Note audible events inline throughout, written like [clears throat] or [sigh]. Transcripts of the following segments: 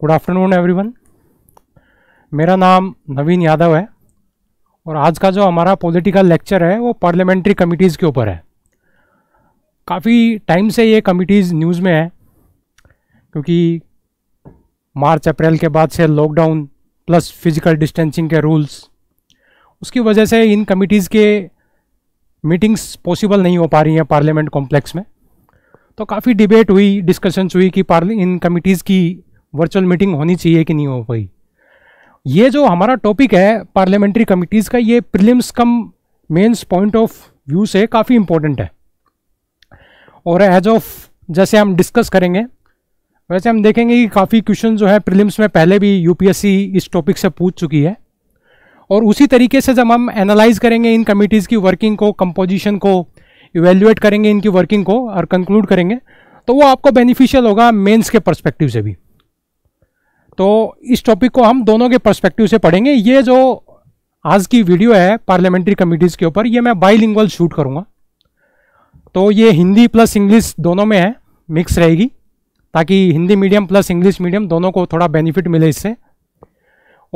good afternoon everyone मेरा नाम नवीन यादव है और आज का जो हमारा पॉलिटिकल लेक्चर है वो पार्लियामेंट्री कमिटीज़ के ऊपर है काफ़ी टाइम से ये कमिटीज़ न्यूज़ में है क्योंकि मार्च अप्रैल के बाद से लॉकडाउन प्लस फिज़िकल डिस्टेंसिंग के रूल्स उसकी वजह से इन कमिटीज़ के मीटिंग्स पॉसिबल नहीं हो पा रही हैं पार्लियामेंट कॉम्प्लेक्स में तो काफ़ी डिबेट हुई डिस्कशंस हुई कि पार्ली इन कमिटीज़ की वर्चुअल मीटिंग होनी चाहिए कि नहीं हो पाई ये जो हमारा टॉपिक है पार्लियामेंट्री कमिटीज़ का ये prelims cum mains point of view से काफ़ी इम्पोर्टेंट है और एज ऑफ जैसे हम डिस्कस करेंगे वैसे हम देखेंगे कि काफ़ी क्वेश्चन जो है प्रिलिम्स में पहले भी यूपीएससी इस टॉपिक से पूछ चुकी है और उसी तरीके से जब हम एनालाइज करेंगे इन कमिटीज़ की वर्किंग को कंपोजिशन को इवेल्युएट करेंगे इनकी वर्किंग को और कंक्लूड करेंगे तो वो आपको बेनिफिशियल होगा मेंस के पर्सपेक्टिव से भी तो इस टॉपिक को हम दोनों के पर्सपेक्टिव से पढ़ेंगे ये जो आज की वीडियो है पार्लियामेंट्री कमिटीज़ के ऊपर ये मैं बाईलिंगुअल शूट करूँगा तो ये हिंदी प्लस इंग्लिश दोनों में है मिक्स रहेगी ताकि Hindi medium plus English medium दोनों को थोड़ा बेनिफिट मिले इससे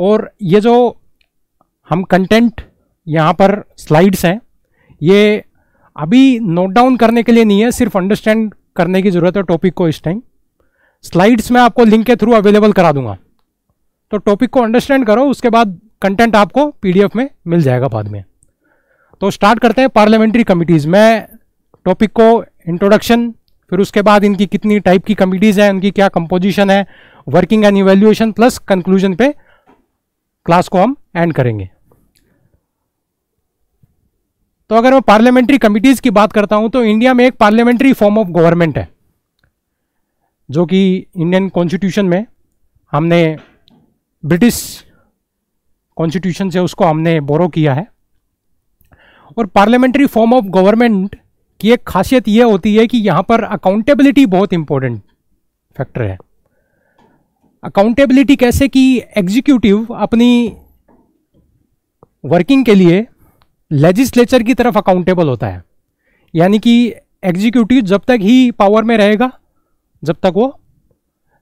और ये जो हम कंटेंट यहाँ पर स्लाइड्स हैं ये अभी नोट डाउन करने के लिए नहीं है सिर्फ अंडरस्टैंड करने की ज़रूरत है टॉपिक को इस टाइम स्लाइड्स में आपको लिंक के थ्रू अवेलेबल करा दूंगा तो टॉपिक को अंडरस्टैंड करो उसके बाद कंटेंट आपको पीडीएफ में मिल जाएगा बाद में तो स्टार्ट करते हैं पार्लियामेंट्री कमिटीज़ मैं टॉपिक को इंट्रोडक्शन फिर उसके बाद इनकी कितनी टाइप की कमिटीज़ हैं उनकी क्या कंपोजिशन है working and evaluation plus conclusion पे क्लास को हम एंड करेंगे तो अगर मैं पार्लियामेंट्री कमिटीज़ की बात करता हूं तो इंडिया में एक पार्लियामेंट्री फॉर्म ऑफ गवर्नमेंट है जो कि इंडियन कॉन्स्टिट्यूशन में हमने ब्रिटिश कॉन्स्टिट्यूशन से उसको हमने बोरो किया है और पार्लियामेंट्री फॉर्म ऑफ गवर्नमेंट की एक खासियत यह होती है कि यहाँ पर अकाउंटेबिलिटी बहुत इंपॉर्टेंट फैक्टर है अकाउंटेबिलिटी कैसे कि एग्जीक्यूटिव अपनी वर्किंग के लिए लेजिस्लेचर की तरफ अकाउंटेबल होता है यानी कि एग्जीक्यूटिव जब तक ही पावर में रहेगा जब तक वो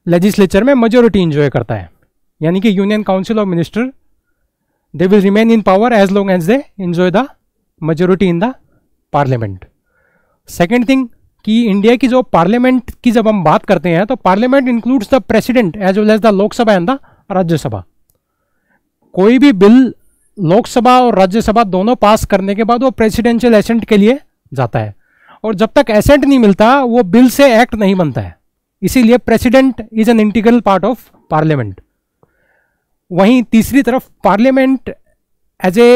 लेजिस्लेचर में मेजोरिटी इंजॉय करता है यानी कि union council of minister they will remain in power as long as they enjoy the majority in the parliament second thing कि इंडिया की जो पार्लियामेंट की जब हम बात करते हैं तो parliament includes the president as well as the Lok Sabha and the Rajya Sabha कोई भी बिल लोकसभा और राज्यसभा दोनों पास करने के बाद वो प्रेसिडेंशियल एसेंट के लिए जाता है और जब तक एसेंट नहीं मिलता वो बिल से एक्ट नहीं बनता है इसीलिए president is an integral part of parliament वहीं तीसरी तरफ parliament as a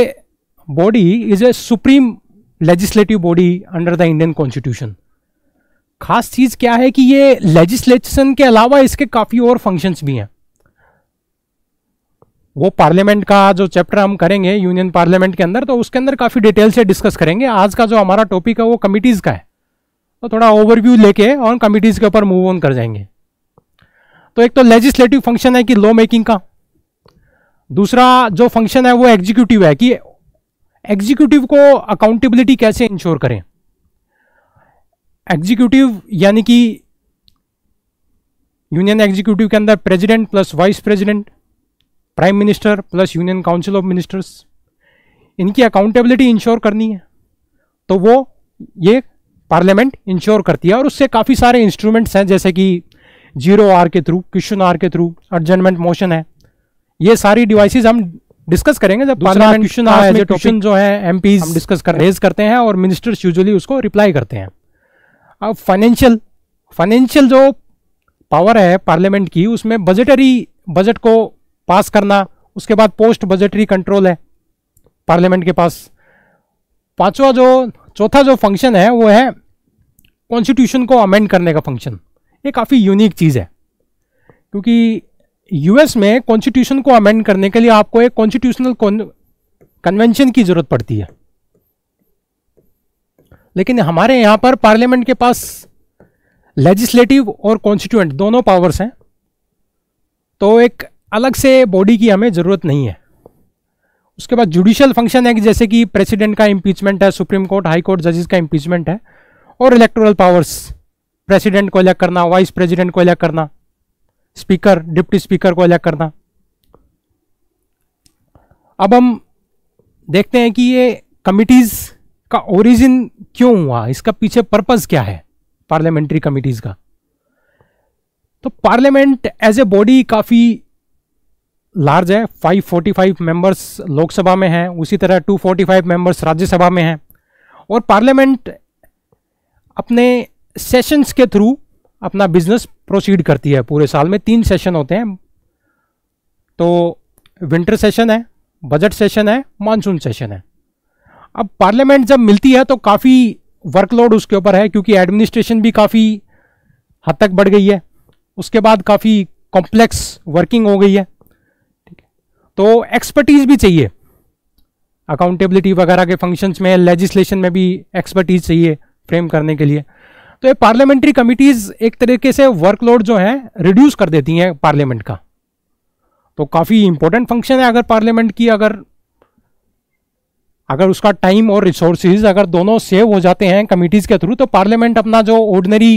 body is a supreme legislative body under the Indian constitution खास चीज़ क्या है कि ये लेजिस्लेशन के अलावा इसके काफ़ी और फंक्शंस भी हैं वो पार्लियामेंट का जो चैप्टर हम करेंगे यूनियन पार्लियामेंट के अंदर तो उसके अंदर काफ़ी डिटेल से डिस्कस करेंगे आज का जो हमारा टॉपिक है वो कमिटीज़ का है तो थोड़ा ओवरव्यू लेके और कमिटीज़ के ऊपर मूव ऑन कर जाएंगे तो एक तो लेजिस्लेटिव फंक्शन है कि लॉ मेकिंग का दूसरा जो फंक्शन है वो एग्जीक्यूटिव है कि एग्जीक्यूटिव को अकाउंटेबिलिटी कैसे इंश्योर करें एग्जीक्यूटिव यानी कि यूनियन एग्जीक्यूटिव के अंदर president plus vice president prime minister plus union council of ministers इनकी अकाउंटेबिलिटी इंश्योर करनी है तो वो ये पार्लियामेंट इंश्योर करती है और उससे काफ़ी सारे इंस्ट्रूमेंट्स हैं जैसे कि जीरो आर के थ्रू क्वेश्चन आर के थ्रू अर्जनमेंट मोशन है ये सारी डिवाइसेस हम डिस्कस करेंगे जब क्वेश्चन क्वेश्चन जो है एम पी डिस्कस कर रेज करते हैं और मिनिस्टर्स यूजुअली उसको रिप्लाई करते हैं अब फाइनेंशियल फाइनेंशियल जो पावर है पार्लियामेंट की उसमें बजटरी बजट को पास करना उसके बाद पोस्ट बजटरी कंट्रोल है पार्लियामेंट के पास पांचवा जो चौथा जो फंक्शन है वो है कॉन्स्टिट्यूशन को अमेंड करने का फंक्शन ये काफ़ी यूनिक चीज़ है क्योंकि यूएस में कॉन्स्टिट्यूशन को अमेंड करने के लिए आपको एक कॉन्स्टिट्यूशनल कन्वेंशन की ज़रूरत पड़ती है लेकिन हमारे यहाँ पर पार्लियामेंट के पास लेजिस्लेटिव और कॉन्स्टिट्यूएंट दोनों पावर्स हैं तो एक अलग से बॉडी की हमें ज़रूरत नहीं है उसके बाद जुडिशल फंक्शन है जैसे कि प्रेसिडेंट का इम्पीचमेंट है सुप्रीम कोर्ट हाई कोर्ट जजेस का इम्पीचमेंट है और इलेक्टोरल पावर्स प्रेसिडेंट को अलग करना वाइस प्रेसिडेंट को अलग करना स्पीकर डिप्टी स्पीकर को अलग करना अब हम देखते हैं कि ये कमिटीज़ का ओरिजिन क्यों हुआ इसका पीछे पर्पज़ क्या है पार्लियामेंट्री कमिटीज़ का तो पार्लियामेंट एज ए बॉडी काफ़ी लार्ज है 545 मेंबर्स लोकसभा में हैं उसी तरह 245 मेंबर्स राज्यसभा में हैं और पार्लियामेंट अपने सेशंस के थ्रू अपना बिजनेस प्रोसीड करती है पूरे साल में तीन सेशन होते हैं तो विंटर सेशन है बजट सेशन है मानसून सेशन है अब पार्लियामेंट जब मिलती है तो काफ़ी वर्कलोड उसके ऊपर है क्योंकि एडमिनिस्ट्रेशन भी काफ़ी हद तक बढ़ गई है उसके बाद काफ़ी कॉम्प्लेक्स वर्किंग हो गई है तो एक्सपर्टीज भी चाहिए अकाउंटेबिलिटी वगैरह के फंक्शंस में लेजिस्लेशन में भी एक्सपर्टीज चाहिए फ्रेम करने के लिए तो ये पार्लियामेंट्री कमिटीज एक तरीके से वर्कलोड जो है रिड्यूस कर देती हैं पार्लियामेंट का तो काफ़ी इंपॉर्टेंट फंक्शन है अगर पार्लियामेंट की अगर अगर उसका टाइम और रिसोर्सेज अगर दोनों सेव हो जाते हैं कमिटीज़ के थ्रू तो पार्लियामेंट अपना जो ऑर्डनरी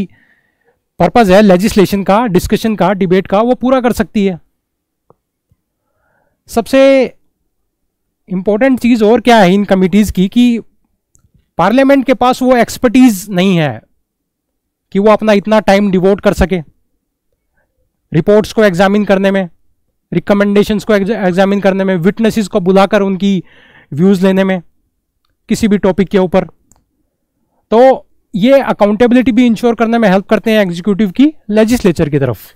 पर्पज़ है लेजिस्लेशन का डिस्कशन का डिबेट का वो पूरा कर सकती है सबसे इम्पोर्टेंट चीज़ और क्या है इन कमिटीज़ की कि पार्लियामेंट के पास वो एक्सपर्टीज़ नहीं है कि वो अपना इतना टाइम डिवोट कर सके रिपोर्ट्स को एग्जामिन करने में रिकमेंडेशंस को एग्जामिन करने में विटनेसेस को बुलाकर उनकी व्यूज़ लेने में किसी भी टॉपिक के ऊपर तो ये अकाउंटेबिलिटी भी इंश्योर करने में हेल्प करते हैं एग्जीक्यूटिव की लेजिस्लेचर की तरफ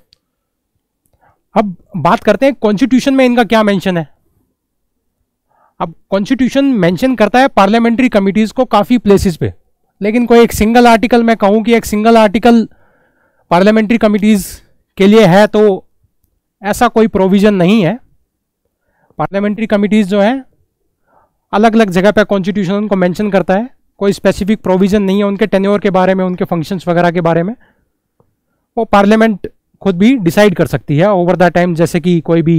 अब बात करते हैं कॉन्स्टिट्यूशन में इनका क्या मेंशन है अब कॉन्स्टिट्यूशन मेंशन करता है पार्लियामेंट्री कमिटीज को काफ़ी प्लेसेस पे लेकिन कोई एक सिंगल आर्टिकल मैं कहूँ कि एक सिंगल आर्टिकल पार्लियामेंट्री कमिटीज़ के लिए है तो ऐसा कोई प्रोविज़न नहीं है पार्लियामेंट्री कमिटीज़ जो है अलग अलग जगह पर कॉन्स्टिट्यूशन को मैंशन करता है कोई स्पेसिफिक प्रोविज़न नहीं है उनके टेन्योर के बारे में उनके फंक्शंस वगैरह के बारे में वो पार्लियामेंट खुद भी डिसाइड कर सकती है ओवर द टाइम जैसे कि कोई भी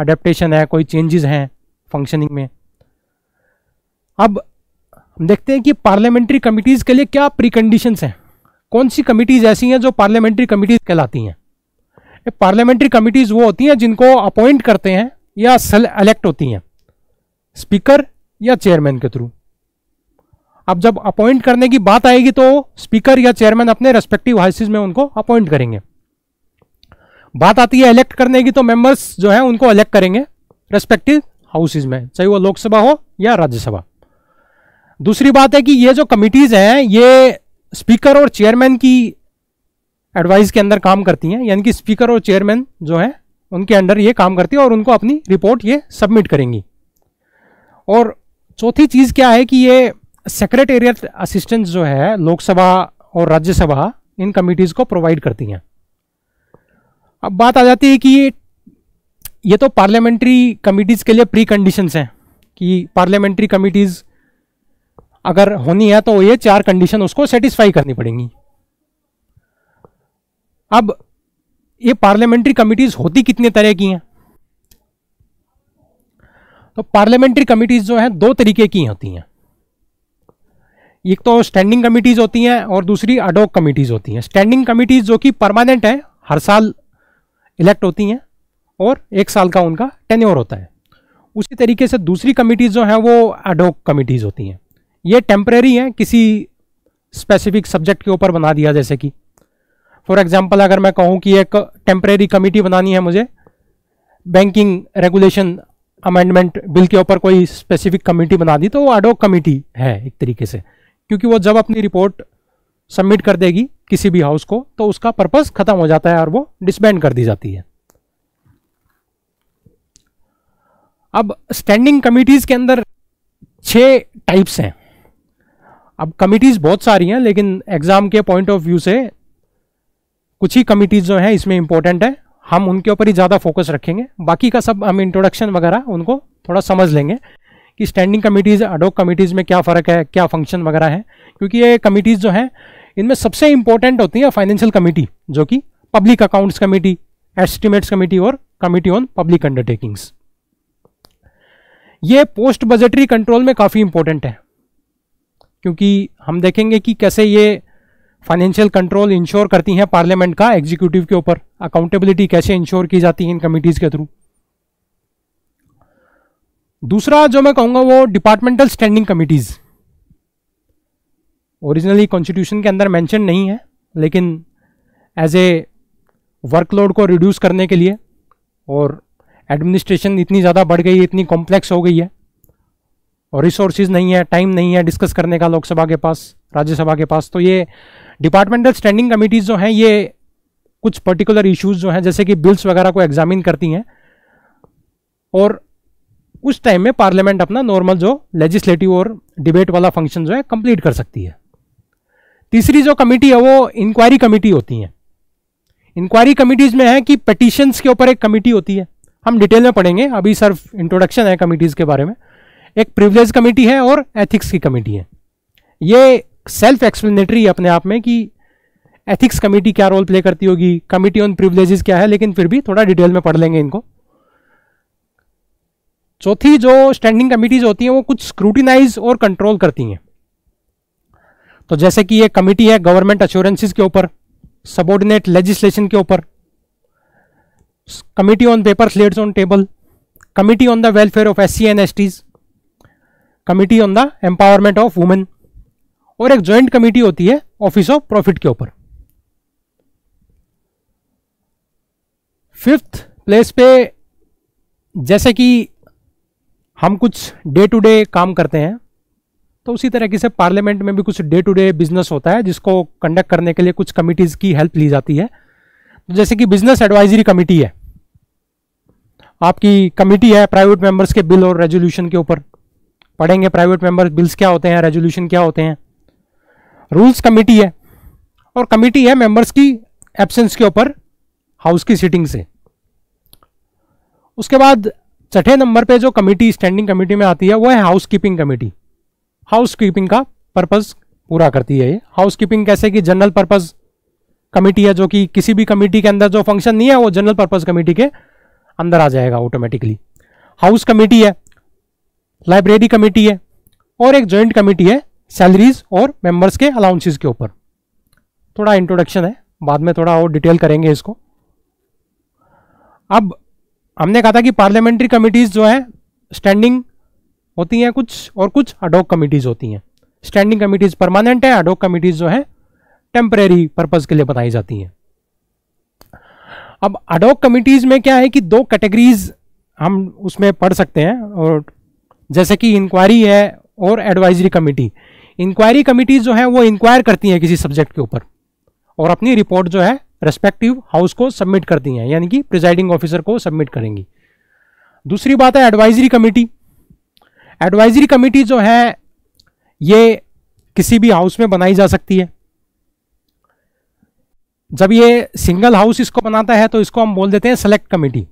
अडेप्टेशन है कोई चेंजेस हैं फंक्शनिंग में अब हम देखते हैं कि पार्लियामेंट्री कमिटीज़ के लिए क्या प्री कंडीशन हैं कौन सी कमिटीज़ ऐसी हैं जो पार्लियामेंट्री कमिटीज़ कहलाती हैं पार्लियामेंट्री कमिटीज़ वो होती हैं जिनको अपॉइंट करते हैं या सेलेक्ट होती हैं स्पीकर या चेयरमैन के थ्रू अब जब अपॉइंट करने की बात आएगी तो स्पीकर या चेयरमैन अपने रेस्पेक्टिव हाउसेज में उनको अपॉइंट करेंगे बात आती है इलेक्ट करने की तो मेंबर्स जो है उनको इलेक्ट करेंगे रेस्पेक्टिव हाउसेज में चाहे वो लोकसभा हो या राज्यसभा दूसरी बात है कि ये जो कमिटीज हैं ये स्पीकर और चेयरमैन की एडवाइस के अंदर काम करती हैं यानी कि स्पीकर और चेयरमैन जो हैं उनके अंडर ये काम करती है और उनको अपनी रिपोर्ट ये सबमिट करेंगी और चौथी चीज़ क्या है कि ये सेक्रेटेरियट असिस्टेंट जो है लोकसभा और राज्यसभा इन कमिटीज़ को प्रोवाइड करती हैं अब बात आ जाती है कि ये ये तो पार्लियामेंट्री कमिटीज़ के लिए प्री कंडीशंस हैं कि पार्लियामेंट्री कमिटीज़ अगर होनी है तो ये चार कंडीशन उसको सेटिस्फाई करनी पड़ेंगी अब ये पार्लियामेंट्री कमिटीज़ होती कितने तरह की हैं तो पार्लियामेंट्री कमिटीज़ जो हैं दो तरीके की होती हैं एक तो स्टैंडिंग कमिटीज़ होती हैं और दूसरी अडोक कमिटीज़ होती हैं स्टैंडिंग कमिटीज़ जो कि परमानेंट हैं हर साल इलेक्ट होती हैं और एक साल का उनका टेन्योर होता है उसी तरीके से दूसरी कमिटीज़ जो हैं वो एडोक कमिटीज़ होती हैं ये टेम्प्रेरी हैं किसी स्पेसिफिक सब्जेक्ट के ऊपर बना दिया जैसे कि फॉर एग्जांपल अगर मैं कहूँ कि एक टेम्प्रेरी कमेटी बनानी है मुझे बैंकिंग रेगुलेशन अमेंडमेंट बिल के ऊपर कोई स्पेसिफिक कमेटी बना दी तो वो एडोक कमेटी है एक तरीके से क्योंकि वो जब अपनी रिपोर्ट सबमिट कर देगी किसी भी हाउस को तो उसका पर्पस खत्म हो जाता है और वो डिसबैंड कर दी जाती है अब स्टैंडिंग कमिटीज़ के अंदर छह टाइप्स हैं अब कमिटीज़ बहुत सारी हैं लेकिन एग्ज़ाम के पॉइंट ऑफ व्यू से कुछ ही कमिटीज़ जो हैं इसमें इंपॉर्टेंट है हम उनके ऊपर ही ज़्यादा फोकस रखेंगे बाकी का सब हम इंट्रोडक्शन वगैरह उनको थोड़ा समझ लेंगे कि स्टैंडिंग कमिटीज़ अडोक कमिटीज़ में क्या फ़र्क है क्या फंक्शन वगैरह है क्योंकि ये कमिटीज़ जो हैं इनमें सबसे इंपॉर्टेंट होती है फाइनेंशियल कमेटी जो कि public accounts committee estimates committee और कमेटी ऑन पब्लिक अंडरटेकिंग्स ये पोस्ट बजटरी कंट्रोल में काफ़ी इंपॉर्टेंट है क्योंकि हम देखेंगे कि कैसे ये फाइनेंशियल कंट्रोल इंश्योर करती हैं पार्लियामेंट का एग्जीक्यूटिव के ऊपर अकाउंटेबिलिटी कैसे इंश्योर की जाती है इन कमिटीज़ के थ्रू दूसरा जो मैं कहूंगा वो departmental standing committees originally constitution के अंदर मैंशन नहीं है लेकिन एज ए वर्कलोड को रिड्यूस करने के लिए और एडमिनिस्ट्रेशन इतनी ज़्यादा बढ़ गई है इतनी कॉम्प्लेक्स हो गई है और रिसोर्सेज नहीं है टाइम नहीं है डिस्कस करने का लोकसभा के पास राज्यसभा के पास तो ये डिपार्टमेंटल स्टैंडिंग कमिटीज़ जो हैं ये कुछ पर्टिकुलर इश्यूज जो हैं जैसे कि बिल्स वगैरह को एग्जामिन करती हैं और उस टाइम में पार्लियामेंट अपना नॉर्मल जो लेजिस्लेटिव और डिबेट वाला फंक्शन जो है कंप्लीट कर सकती है तीसरी जो कमेटी है वो इंक्वायरी कमेटी होती है इंक्वायरी कमेटीज में है कि पटिशन के ऊपर एक कमेटी होती है हम डिटेल में पढ़ेंगे अभी सिर्फ इंट्रोडक्शन है कमेटीज़ के बारे में एक प्रिवलेज कमेटी है और एथिक्स की कमेटी है ये सेल्फ एक्सप्लेनेटरी है अपने आप में कि एथिक्स कमेटी क्या रोल प्ले करती होगी कमेटी ऑन प्रिविलेजेस क्या है लेकिन फिर भी थोड़ा डिटेल में पढ़ लेंगे इनको चौथी जो स्टैंडिंग कमेटीज होती हैं वो कुछ स्क्रूटिनाइज और कंट्रोल करती हैं तो जैसे कि ये कमिटी है गवर्नमेंट अश्योरेंसेज के ऊपर सबोर्डिनेट लेजिस्लेशन के ऊपर committee on paper slates on table committee on the welfare of S C and S Ts committee on the empowerment of women और एक ज्वाइंट कमिटी होती है ऑफिस ऑफ प्रॉफिट के ऊपर फिफ्थ प्लेस पे जैसे कि हम कुछ डे टू डे काम करते हैं तो उसी तरीके से पार्लियामेंट में भी कुछ डे टू डे बिजनेस होता है जिसको कंडक्ट करने के लिए कुछ कमिटीज़ की हेल्प ली जाती है तो जैसे कि बिजनेस एडवाइजरी कमिटी है आपकी कमिटी है प्राइवेट मेंबर्स के बिल और रेजोल्यूशन के ऊपर पढ़ेंगे प्राइवेट मेंबर्स बिल्स क्या होते हैं रेजोल्यूशन क्या होते हैं रूल्स कमिटी है और कमिटी है मेंबर्स की एब्सेंस के ऊपर हाउस की सीटिंग से उसके बाद छठे नंबर पे जो कमेटी स्टैंडिंग कमेटी में आती है वो है housekeeping committee housekeeping का पर्पज़ पूरा करती है ये हाउस कीपिंग कैसे कि जनरल पर्पज़ कमेटी है जो कि किसी भी कमेटी के अंदर जो फंक्शन नहीं है वो जनरल पर्पज़ कमेटी के अंदर आ जाएगा ऑटोमेटिकली हाउस कमेटी है लाइब्रेरी कमेटी है और एक ज्वाइंट कमेटी है सैलरीज और मेंबर्स के अलाउंसेस के ऊपर थोड़ा इंट्रोडक्शन है बाद में थोड़ा और डिटेल करेंगे इसको अब हमने कहा था कि पार्लियामेंट्री कमेटीज़ जो है स्टैंडिंग होती हैं कुछ और कुछ अडोक कमिटीज़ होती हैं स्टैंडिंग कमिटीज़ परमानेंट है अडोक कमिटीज़ जो है टेम्परेरी पर्पज़ के लिए बनाई जाती हैं अब अडोक कमिटीज़ में क्या है कि दो कैटेगरीज हम उसमें पढ़ सकते हैं और जैसे कि इंक्वायरी है और एडवाइजरी कमेटी इंक्वायरी कमिटीज जो है वो इंक्वायर करती हैं किसी सब्जेक्ट के ऊपर और अपनी रिपोर्ट जो है रेस्पेक्टिव हाउस को सबमिट करती हैं यानी कि प्रिजाइडिंग ऑफिसर को सबमिट करेंगी दूसरी बात है एडवाइजरी कमेटी एडवाइजरी कमेटी जो है ये किसी भी हाउस में बनाई जा सकती है जब ये सिंगल हाउस इसको बनाता है तो इसको हम बोल देते हैं सेलेक्ट कमेटी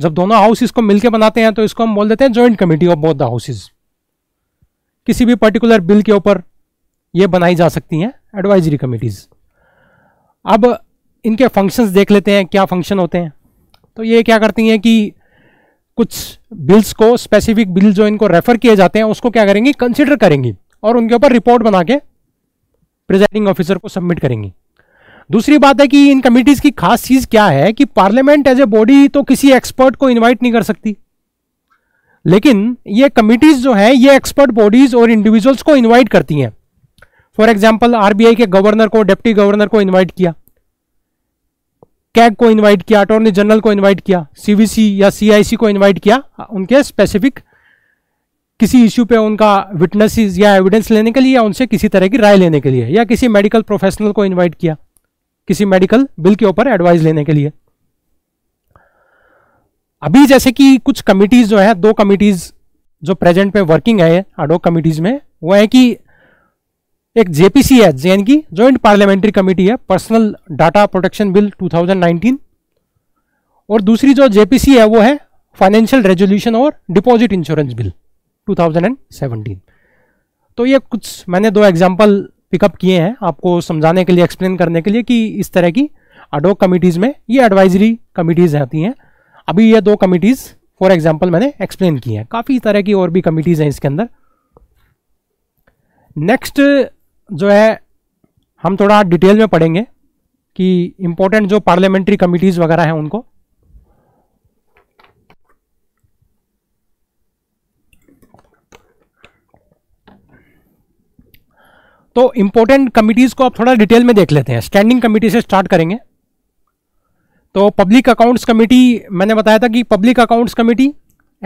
जब दोनों हाउस इसको मिलकर बनाते हैं तो इसको हम बोल देते हैं joint committee of both the houses किसी भी पर्टिकुलर बिल के ऊपर ये बनाई जा सकती हैं एडवाइजरी कमेटीज अब इनके फंक्शंस देख लेते हैं क्या फंक्शन होते हैं तो ये क्या करती हैं कि कुछ बिल्स को स्पेसिफिक बिल जो इनको रेफर किए जाते हैं उसको क्या करेंगी कंसिडर करेंगी और उनके ऊपर रिपोर्ट बना के प्रिजाइडिंग ऑफिसर को सबमिट करेंगी दूसरी बात है कि इन कमिटीज की खास चीज क्या है कि पार्लियामेंट एज ए बॉडी तो किसी एक्सपर्ट को इनवाइट नहीं कर सकती लेकिन ये कमिटीज जो है ये एक्सपर्ट बॉडीज और इंडिविजुअल्स को इनवाइट करती हैं फॉर एग्जाम्पल आरबीआई के गवर्नर को डिप्टी गवर्नर को इन्वाइट किया कैग को इनवाइट किया अटॉर्नी जनरल को इनवाइट किया सीवीसी या सीआईसी को इनवाइट किया उनके स्पेसिफिक किसी इश्यू पे उनका विटनेसेस या एविडेंस लेने के लिए या उनसे किसी तरह की राय लेने के लिए या किसी मेडिकल प्रोफेशनल को इनवाइट किया किसी मेडिकल बिल के ऊपर एडवाइस लेने के लिए अभी जैसे कि कुछ कमिटीज जो है दो कमिटीज जो प्रेजेंट में वर्किंग है अडोक कमिटीज में वो है कि एक जेपीसी है जेएन की ज्वाइंट पार्लियामेंट्री कमेटी है पर्सनल डाटा प्रोटेक्शन बिल 2019 और दूसरी जो जेपीसी है वो है फाइनेंशियल रेजोल्यूशन और डिपॉजिट इंश्योरेंस बिल 2017 तो ये कुछ मैंने दो एग्जाम्पल पिकअप किए हैं आपको समझाने के लिए एक्सप्लेन करने के लिए कि इस तरह की अडोक कमिटीज़ में ये एडवाइजरी कमिटीज़ आती हैं अभी ये दो कमिटीज़ फॉर एग्जाम्पल मैंने एक्सप्लेन की हैं काफ़ी तरह की और भी कमिटीज़ हैं इसके अंदर नेक्स्ट जो है हम थोड़ा डिटेल में पढ़ेंगे कि इम्पोर्टेंट जो पार्लियामेंट्री कमिटीज़ वगैरह हैं उनको तो इम्पोर्टेंट कमिटीज़ को आप थोड़ा डिटेल में देख लेते हैं स्टैंडिंग कमेटी से स्टार्ट करेंगे तो पब्लिक अकाउंट्स कमेटी मैंने बताया था कि public accounts committee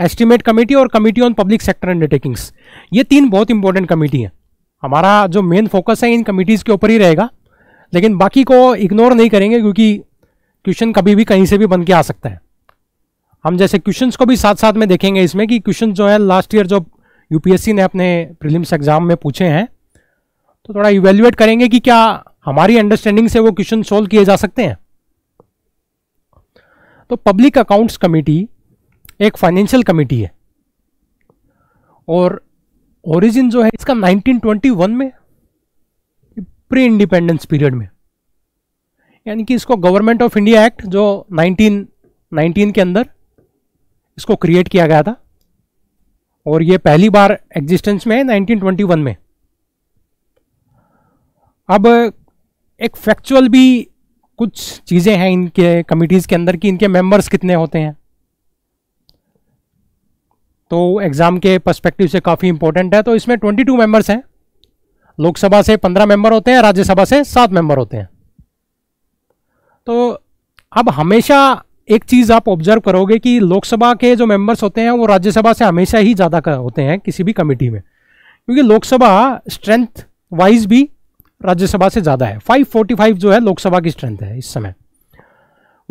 estimate committee और committee on public sector undertakings ये तीन बहुत इंपॉर्टेंट कमेटी हैं हमारा जो मेन फोकस है इन कमिटीज़ के ऊपर ही रहेगा लेकिन बाकी को इग्नोर नहीं करेंगे क्योंकि क्वेश्चन कभी भी कहीं से भी बन के आ सकता है हम जैसे क्वेश्चंस को भी साथ साथ में देखेंगे इसमें कि क्वेश्चन जो है लास्ट ईयर जो यूपीएससी ने अपने प्रीलिम्स एग्जाम में पूछे हैं तो थोड़ा इवेल्युएट करेंगे कि क्या हमारी अंडरस्टैंडिंग से वो क्वेश्चन सोल्व किए जा सकते हैं तो पब्लिक अकाउंट्स कमेटी एक फाइनेंशियल कमेटी है और ओरिजिन जो है इसका 1921 में प्री इंडिपेंडेंस पीरियड में यानी कि इसको गवर्नमेंट ऑफ इंडिया एक्ट जो 1919 के अंदर इसको क्रिएट किया गया था और ये पहली बार एग्जिस्टेंस में है 1921 में अब एक फैक्चुअल भी कुछ चीज़ें हैं इनके कमिटीज़ के अंदर कि इनके मेंबर्स कितने होते हैं तो एग्ज़ाम के पर्सपेक्टिव से काफ़ी इंपॉर्टेंट है तो इसमें 22 मेंबर्स हैं लोकसभा से 15 मेंबर होते हैं राज्यसभा से सात मेंबर होते हैं तो अब हमेशा एक चीज़ आप ऑब्जर्व करोगे कि लोकसभा के जो मेंबर्स होते हैं वो राज्यसभा से हमेशा ही ज़्यादा होते हैं किसी भी कमेटी में क्योंकि लोकसभा स्ट्रेंथ वाइज भी राज्यसभा से ज़्यादा है 545 जो है लोकसभा की स्ट्रेंथ है इस समय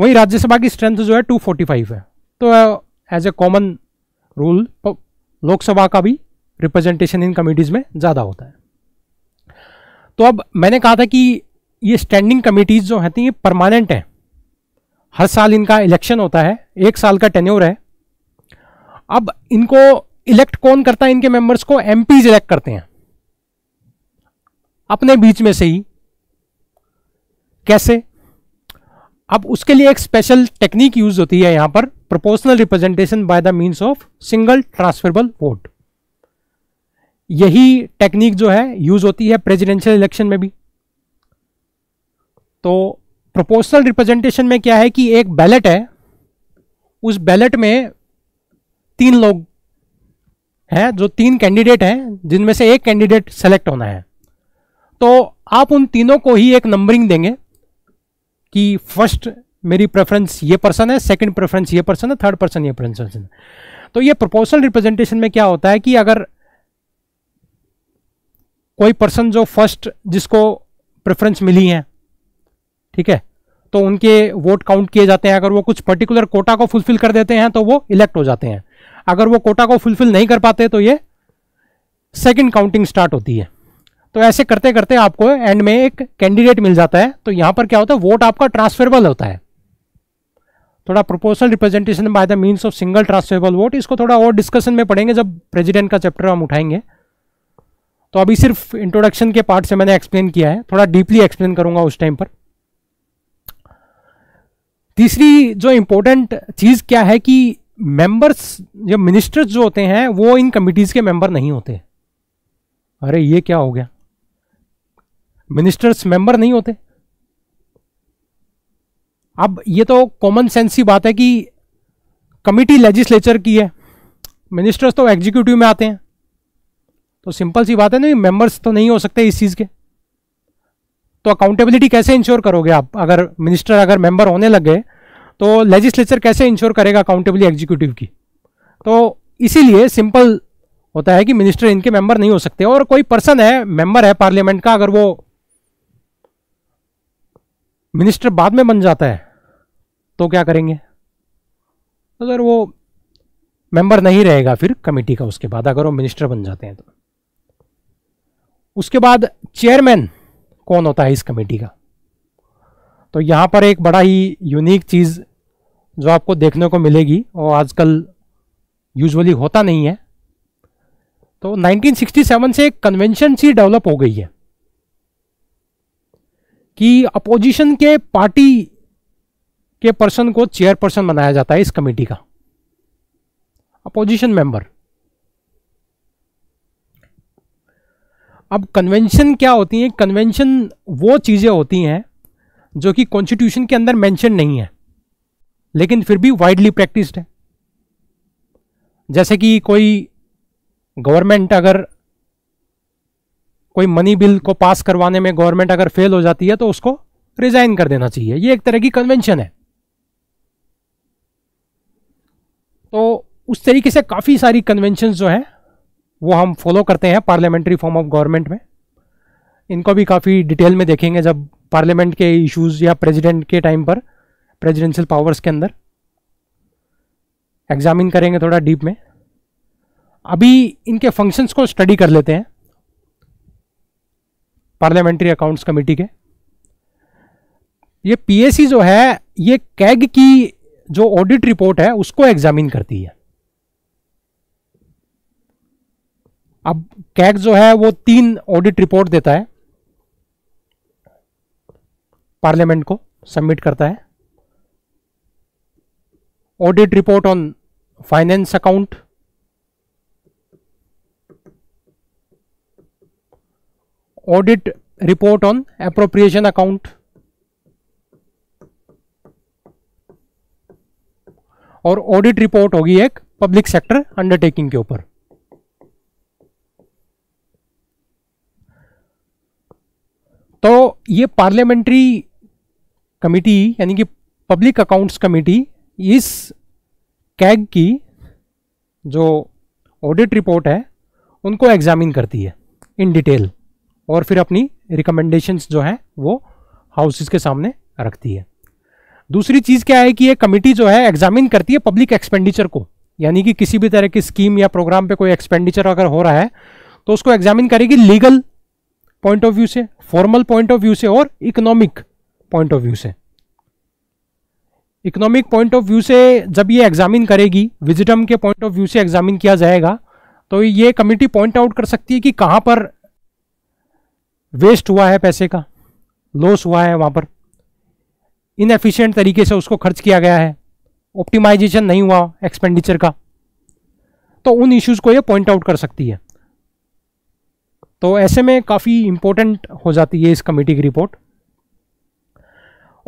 वहीं राज्यसभा की स्ट्रेंथ जो है 245 है तो एज ए कॉमन रूल तो लोकसभा का भी रिप्रेजेंटेशन इन कमेटीज़ में ज़्यादा होता है तो अब मैंने कहा था कि ये स्टैंडिंग कमिटीज जो हैं तो ये परमानेंट हैं हर साल इनका इलेक्शन होता है एक साल का टेन्योर है अब इनको इलेक्ट कौन करता है इनके मेंबर्स को एम इलेक्ट करते हैं अपने बीच में से ही कैसे अब उसके लिए एक स्पेशल टेक्निक यूज होती है यहां पर proportional representation by the means of single transferable vote यही टेक्निक जो है यूज होती है प्रेजिडेंशियल इलेक्शन में भी तो प्रोपोर्शनल रिप्रेजेंटेशन में क्या है कि एक बैलेट है उस बैलेट में तीन लोग हैं जो तीन कैंडिडेट हैं जिनमें से एक कैंडिडेट सेलेक्ट होना है तो आप उन तीनों को ही एक नंबरिंग देंगे कि फर्स्ट मेरी प्रेफरेंस ये पर्सन है सेकंड प्रेफरेंस ये पर्सन है थर्ड पर्सन ये पर्सन है तो ये प्रोपोर्शनल रिप्रेजेंटेशन में क्या होता है कि अगर कोई पर्सन जो फर्स्ट जिसको प्रेफरेंस मिली है ठीक है तो उनके वोट काउंट किए जाते हैं अगर वो कुछ पर्टिकुलर कोटा को फुलफिल कर देते हैं तो वो इलेक्ट हो जाते हैं अगर वो कोटा को फुलफिल नहीं कर पाते तो ये सेकंड काउंटिंग स्टार्ट होती है तो ऐसे करते करते आपको एंड में एक कैंडिडेट मिल जाता है तो यहां पर क्या होता है वोट आपका ट्रांसफरेबल होता है थोड़ा proposal representation by the means of single transferable vote इसको थोड़ा और डिस्कशन में पढ़ेंगे जब प्रेसिडेंट का चैप्टर हम उठाएंगे तो अभी सिर्फ इंट्रोडक्शन के पार्ट से मैंने एक्सप्लेन किया है थोड़ा डीपली एक्सप्लेन करूंगा उस टाइम पर तीसरी जो इंपॉर्टेंट चीज़ क्या है कि मेंबर्स जो मिनिस्टर्स जो होते हैं वो इन कमिटीज़ के मेंबर नहीं होते अरे ये क्या हो गया मिनिस्टर्स मेंबर नहीं होते अब ये तो कॉमन सेंस ही बात है कि कमिटी लेजिस्लेचर की है मिनिस्टर्स तो एग्जीक्यूटिव में आते हैं तो सिंपल सी बात है ना मेंबर्स तो नहीं हो सकते इस चीज़ के तो अकाउंटेबिलिटी कैसे इंश्योर करोगे आप अगर मिनिस्टर अगर मेंबर होने लग गए तो लेजिस्लेचर कैसे इंश्योर करेगा अकाउंटेबिलिटी एग्जीक्यूटिव की तो इसीलिए सिंपल होता है कि मिनिस्टर इनके मेंबर नहीं हो सकते और कोई पर्सन है मेंबर है पार्लियामेंट का अगर वो मिनिस्टर बाद में बन जाता है तो क्या करेंगे अगर वो मेंबर नहीं रहेगा फिर कमेटी का उसके बाद अगर वो मिनिस्टर बन जाते हैं तो उसके बाद चेयरमैन कौन होता है इस कमेटी का तो यहाँ पर एक बड़ा ही यूनिक चीज़ जो आपको देखने को मिलेगी वो आजकल यूजुअली होता नहीं है तो 1967 से एक कन्वेंशन सी डेवलप हो गई है कि अपोजिशन के पार्टी के पर्सन को चेयरपर्सन बनाया जाता है इस कमेटी का अपोजिशन मेंबर अब कन्वेंशन क्या होती है कन्वेंशन वो चीज़ें होती हैं जो कि कॉन्स्टिट्यूशन के अंदर मेंशन नहीं है लेकिन फिर भी वाइडली प्रैक्टिस्ड है जैसे कि कोई गवर्नमेंट अगर कोई मनी बिल को पास करवाने में गवर्नमेंट अगर फेल हो जाती है तो उसको रिजाइन कर देना चाहिए ये एक तरह की कन्वेंशन है उस तरीके से काफ़ी सारी कन्वेंशन जो हैं वो हम फॉलो करते हैं पार्लियामेंट्री फॉर्म ऑफ गवर्नमेंट में इनको भी काफ़ी डिटेल में देखेंगे जब पार्लियामेंट के इश्यूज़ या प्रेसिडेंट के टाइम पर प्रेसिडेंशियल पावर्स के अंदर एग्जामिन करेंगे थोड़ा डीप में अभी इनके फंक्शंस को स्टडी कर लेते हैं पार्लियामेंट्री अकाउंट्स कमेटी के ये पीएसी जो है ये कैग की जो ऑडिट रिपोर्ट है उसको एग्जामिन करती है अब कैग जो है वो तीन ऑडिट रिपोर्ट देता है पार्लियामेंट को सबमिट करता है audit report on finance account audit report on appropriation account और ऑडिट रिपोर्ट होगी एक पब्लिक सेक्टर अंडरटेकिंग के ऊपर तो ये पार्लियामेंट्री कमेटी यानी कि पब्लिक अकाउंट्स कमेटी इस कैग की जो ऑडिट रिपोर्ट है उनको एग्जामिन करती है इन डिटेल और फिर अपनी रिकमेंडेशंस जो हैं वो हाउसेस के सामने रखती है दूसरी चीज़ क्या है कि ये कमेटी जो है एग्जामिन करती है पब्लिक एक्सपेंडिचर को यानी कि किसी भी तरह की स्कीम या प्रोग्राम पे कोई एक्सपेंडिचर अगर हो रहा है तो उसको एग्जामिन करेगी लीगल पॉइंट ऑफ व्यू से फॉर्मल पॉइंट ऑफ व्यू से और इकोनॉमिक पॉइंट ऑफ व्यू से इकोनॉमिक पॉइंट ऑफ व्यू से जब ये एग्जामिन करेगी विजिटम के पॉइंट ऑफ व्यू से एग्जामिन किया जाएगा तो ये कमिटी पॉइंट आउट कर सकती है कि कहां पर वेस्ट हुआ है पैसे का लॉस हुआ है वहां पर इनएफिशिएंट तरीके से उसको खर्च किया गया है ऑप्टिमाइजेशन नहीं हुआ एक्सपेंडिचर का तो उन इश्यूज़ को ये पॉइंट आउट कर सकती है तो ऐसे में काफ़ी इम्पोर्टेंट हो जाती है इस कमेटी की रिपोर्ट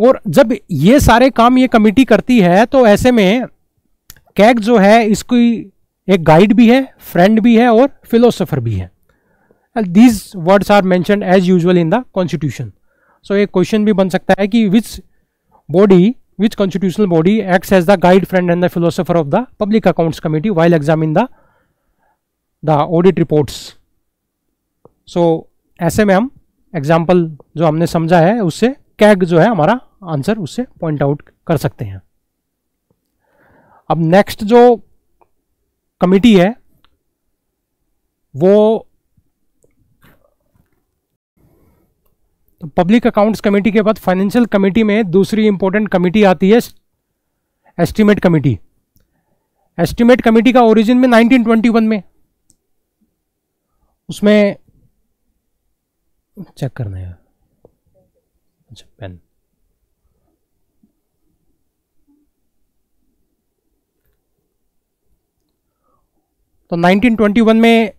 और जब ये सारे काम ये कमेटी करती है तो ऐसे में कैग जो है इसकी एक गाइड भी है फ्रेंड भी है और फिलोसोफर भी है these words are mention as usual in the constitution so एक क्वेश्चन भी बन सकता है कि which body which constitutional body act as the guide friend and the philosopher of the public accounts committee while examine the audit reports so so, ऐसे में हम example जो हमने समझा है उससे कैग जो है हमारा आंसर उससे पॉइंट आउट कर सकते हैं अब नेक्स्ट जो कमिटी है वो तो पब्लिक अकाउंट्स कमेटी के बाद फाइनेंशियल कमेटी में दूसरी इंपॉर्टेंट कमेटी आती है एस्टीमेट कमेटी एस्टीमेट कमेटी का ओरिजिन में 1921 में उसमें चेक करना है अच्छा पेन तो 1921 में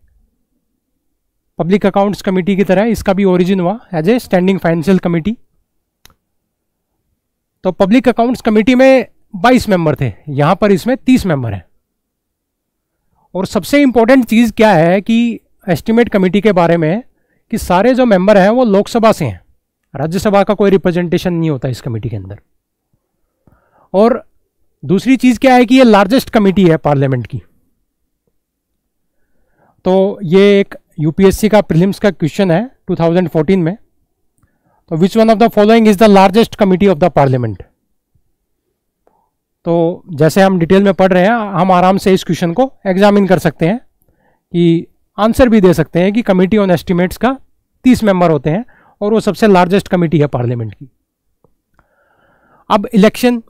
पब्लिक अकाउंट्स कमेटी की तरह इसका भी ओरिजिन हुआ as a standing financial committee तो पब्लिक अकाउंट्स कमेटी में 22 मेंबर थे यहां पर इसमें 30 मेंबर हैं और सबसे इंपॉर्टेंट चीज़ क्या है कि एस्टिमेट कमेटी के बारे में कि सारे जो मेंबर हैं वो लोकसभा से हैं राज्यसभा का कोई रिप्रेजेंटेशन नहीं होता इस कमेटी के अंदर और दूसरी चीज़ क्या है कि ये लार्जेस्ट कमेटी है पार्लियामेंट की तो ये एक यूपीएससी का प्रीलिम्स का क्वेश्चन है 2014 में तो which one of the following is the largest committee of the parliament तो जैसे हम डिटेल में पढ़ रहे हैं हम आराम से इस क्वेश्चन को एग्जामिन कर सकते हैं कि आंसर भी दे सकते हैं कि कमेटी ऑन एस्टिमेट्स का तीस मेंबर होते हैं और वो सबसे लार्जेस्ट कमेटी है पार्लियामेंट की अब इलेक्शन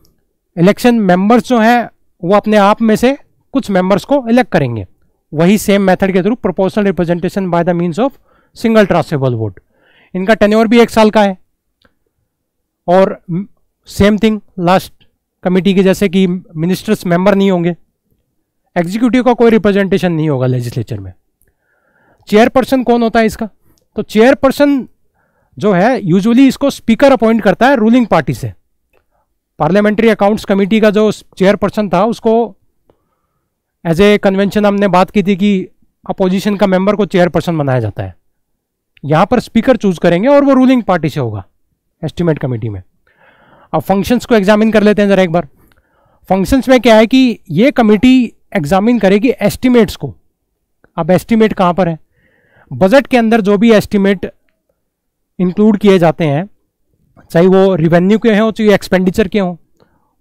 इलेक्शन मेंबर्स जो हैं वो अपने आप में से कुछ मेंबर्स को इलेक्ट करेंगे वही सेम मेथड के through proportional representation by the means of single transferable vote इनका टेन्योर भी एक साल का है और सेम थिंग लास्ट कमेटी के जैसे कि मिनिस्टर्स मेंबर नहीं होंगे एग्जीक्यूटिव का कोई रिप्रेजेंटेशन नहीं होगा लेजिस्लेचर में चेयरपर्सन कौन होता है इसका तो चेयरपर्सन जो है यूजुअली इसको स्पीकर अपॉइंट करता है रूलिंग पार्टी से पार्लियामेंट्री अकाउंट्स कमेटी का जो चेयरपर्सन था उसको एज ए कन्वेंशन हमने बात की थी कि अपोजिशन का मेंबर को चेयरपर्सन बनाया जाता है यहां पर स्पीकर चूज करेंगे और वो रूलिंग पार्टी से होगा एस्टिमेट कमेटी में अब फंक्शंस को एग्जामिन कर लेते हैं ज़रा एक बार फंक्शंस में क्या है कि ये कमेटी एग्जामिन करेगी एस्टिमेट्स को अब एस्टिमेट कहां पर है बजट के अंदर जो भी एस्टिमेट इंक्लूड किए जाते हैं चाहे वो रिवेन्यू के हों चाहे एक्सपेंडिचर के हों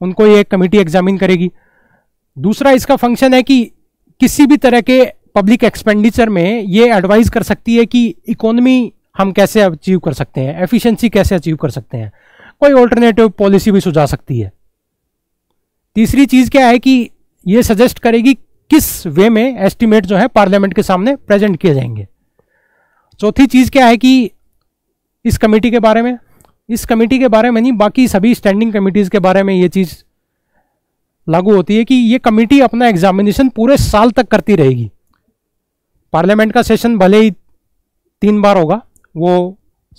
उनको ये कमेटी एग्जामिन करेगी दूसरा इसका फंक्शन है कि किसी भी तरह के पब्लिक एक्सपेंडिचर में ये एडवाइज कर सकती है कि इकोनॉमी हम कैसे अचीव कर सकते हैं एफिशिएंसी कैसे अचीव कर सकते हैं कोई ऑल्टरनेटिव पॉलिसी भी सुझा सकती है तीसरी चीज़ क्या है कि ये सजेस्ट करेगी किस वे में एस्टिमेट जो है पार्लियामेंट के सामने प्रेजेंट किए जाएंगे चौथी चीज़ क्या है कि इस कमेटी के बारे में इस कमेटी के बारे में नहीं बाकी सभी स्टैंडिंग कमेटीज़ के बारे में ये चीज़ लागू होती है कि ये कमेटी अपना एग्जामिनेशन पूरे साल तक करती रहेगी पार्लियामेंट का सेशन भले ही तीन बार होगा वो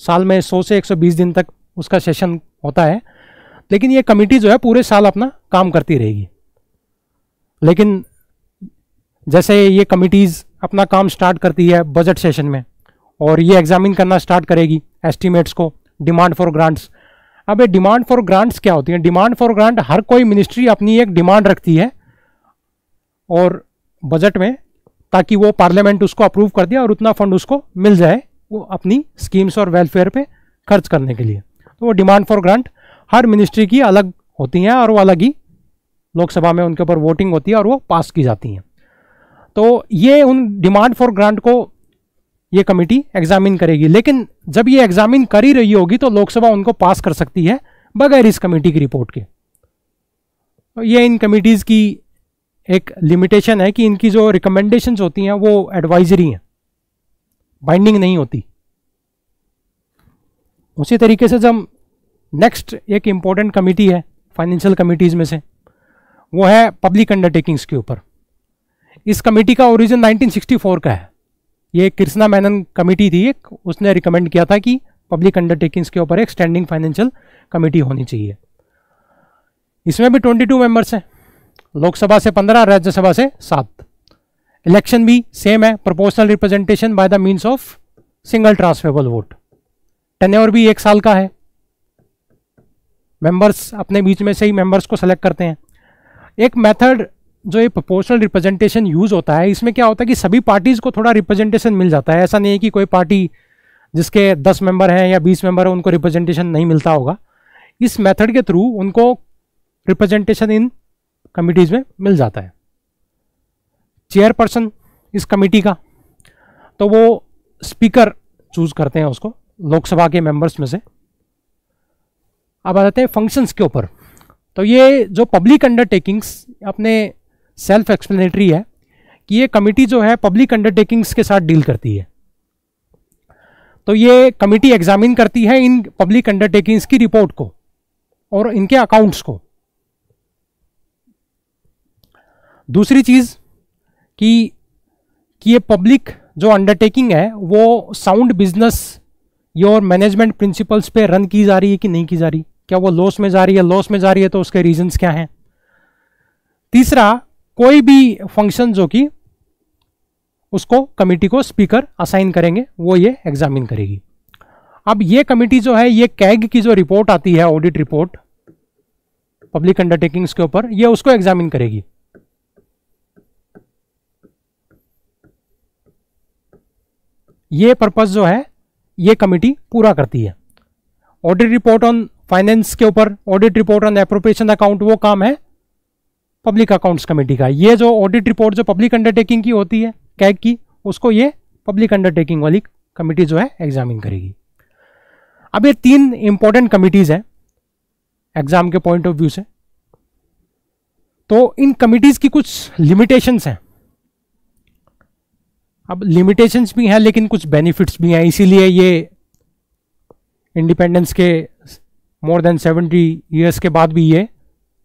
साल में 100 से 120 दिन तक उसका सेशन होता है लेकिन ये कमेटी जो है पूरे साल अपना काम करती रहेगी लेकिन जैसे ये कमिटीज़ अपना काम स्टार्ट करती है बजट सेशन में और ये एग्जामिन करना स्टार्ट करेगी एस्टिमेट्स को डिमांड फॉर ग्रांट्स अब ये डिमांड फॉर ग्रांट्स क्या होती हैं डिमांड फॉर ग्रांट हर कोई मिनिस्ट्री अपनी एक डिमांड रखती है और बजट में ताकि वो पार्लियामेंट उसको अप्रूव कर दे और उतना फंड उसको मिल जाए वो अपनी स्कीम्स और वेलफेयर पे खर्च करने के लिए तो वो डिमांड फॉर ग्रांट हर मिनिस्ट्री की अलग होती हैं और वो अलग ही लोकसभा में उनके ऊपर वोटिंग होती है और वो पास की जाती हैं तो ये उन डिमांड फॉर ग्रांट को ये कमेटी एग्जामिन करेगी लेकिन जब ये एग्जामिन कर ही रही होगी तो लोकसभा उनको पास कर सकती है बगैर इस कमेटी की रिपोर्ट के तो ये इन कमिटीज की एक लिमिटेशन है कि इनकी जो रिकमेंडेशन होती हैं वो एडवाइजरी हैं बाइंडिंग नहीं होती उसी तरीके से जब नेक्स्ट एक इम्पोर्टेंट कमेटी है फाइनेंशियल कमिटीज में से वो है पब्लिक अंडरटेकिंग्स के ऊपर इस कमेटी का ओरिजिन 1964 का है ये कृष्णा मैनन कमेटी थी एक उसने रिकमेंड किया था कि पब्लिक अंडरटेकिंग्स के ऊपर एक स्टैंडिंग फाइनेंशियल कमेटी होनी चाहिए इसमें भी 22 मेम्बर्स हैं लोकसभा से 15 राज्यसभा से 7 इलेक्शन भी सेम है proportional representation by the means of single transferable vote tenure भी एक साल का है मेंबर्स अपने बीच में से ही मेंबर्स को सेलेक्ट करते हैं एक मेथड जो ये प्रोपोर्शनल रिप्रेजेंटेशन यूज़ होता है इसमें क्या होता है कि सभी पार्टीज़ को थोड़ा रिप्रेजेंटेशन मिल जाता है ऐसा नहीं है कि कोई पार्टी जिसके दस मेंबर हैं या बीस मेंबर हैं उनको रिप्रेजेंटेशन नहीं मिलता होगा इस मेथड के थ्रू उनको रिप्रेजेंटेशन इन कमिटीज़ में मिल जाता है चेयरपर्सन इस कमिटी का तो वो स्पीकर चूज़ करते हैं उसको लोकसभा के मेम्बर्स में से अब आ जाते हैं फंक्शंस के ऊपर तो ये जो पब्लिक अंडरटेकिंग्स अपने सेल्फ एक्सप्लेनेटरी है कि ये कमेटी जो है पब्लिक अंडरटेकिंग्स के साथ डील करती है तो ये कमिटी एग्जामिन करती है इन पब्लिक अंडरटेकिंग्स की रिपोर्ट को और इनके अकाउंट्स को दूसरी चीज़ कि, कि ये पब्लिक जो अंडरटेकिंग है वो sound business your management principles पे रन की जा रही है कि नहीं की जा रही क्या वो लॉस में जा रही है लॉस में जा रही है तो उसके रीजंस क्या हैं तीसरा कोई भी फंक्शन जो कि उसको कमेटी को स्पीकर असाइन करेंगे वो ये एग्जामिन करेगी अब ये कमेटी जो है ये कैग की जो रिपोर्ट आती है ऑडिट रिपोर्ट पब्लिक अंडरटेकिंग्स के ऊपर ये उसको एग्जामिन करेगी ये पर्पस जो है ये कमेटी पूरा करती है ऑडिट रिपोर्ट ऑन फाइनेंस के ऊपर audit report on appropriation account वो काम है पब्लिक अकाउंट्स कमेटी का ये जो ऑडिट रिपोर्ट जो पब्लिक अंडरटेकिंग की होती है कैग की उसको ये पब्लिक अंडरटेकिंग वाली कमेटी जो है एग्जामिन करेगी अब ये तीन इंपॉर्टेंट कमिटीज़ हैं एग्जाम के पॉइंट ऑफ व्यू से तो इन कमिटीज़ की कुछ लिमिटेशंस हैं अब लिमिटेशंस भी हैं लेकिन कुछ बेनिफिट्स भी हैं इसीलिए ये इंडिपेंडेंस के मोर देन सेवेंटी ईयर्स के बाद भी ये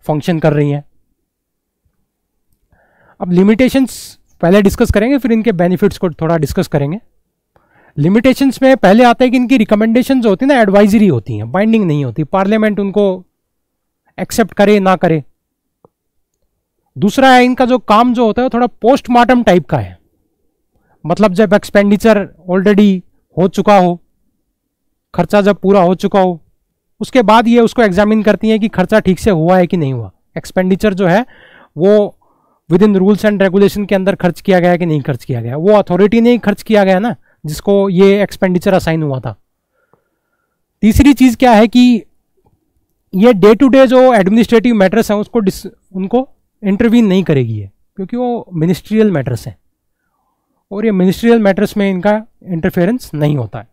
फंक्शन कर रही हैं अब लिमिटेशंस पहले डिस्कस करेंगे फिर इनके बेनिफिट्स को थोड़ा डिस्कस करेंगे लिमिटेशंस में पहले आता है कि इनकी रिकमेंडेशन होती है ना एडवाइजरी होती हैं बाइंडिंग नहीं होती पार्लियामेंट उनको एक्सेप्ट करे ना करे दूसरा है इनका जो काम जो होता है थोड़ा पोस्टमार्टम टाइप का है मतलब जब एक्सपेंडिचर ऑलरेडी हो चुका हो खर्चा जब पूरा हो चुका हो उसके बाद ये उसको एग्जामिन करती हैं कि खर्चा ठीक से हुआ है कि नहीं हुआ एक्सपेंडिचर जो है वो within rules and regulation के अंदर खर्च किया गया कि नहीं खर्च किया गया वो अथॉरिटी ने ही खर्च किया गया ना जिसको ये एक्सपेंडिचर असाइन हुआ था तीसरी चीज़ क्या है कि ये डे टू डे जो एडमिनिस्ट्रेटिव मैटर्स हैं उसको डिस उनको इंटरवीन नहीं करेगी है क्योंकि वो मिनिस्ट्रियल मैटर्स हैं और ये मिनिस्ट्रियल मैटर्स में इनका इंटरफेरेंस नहीं होता है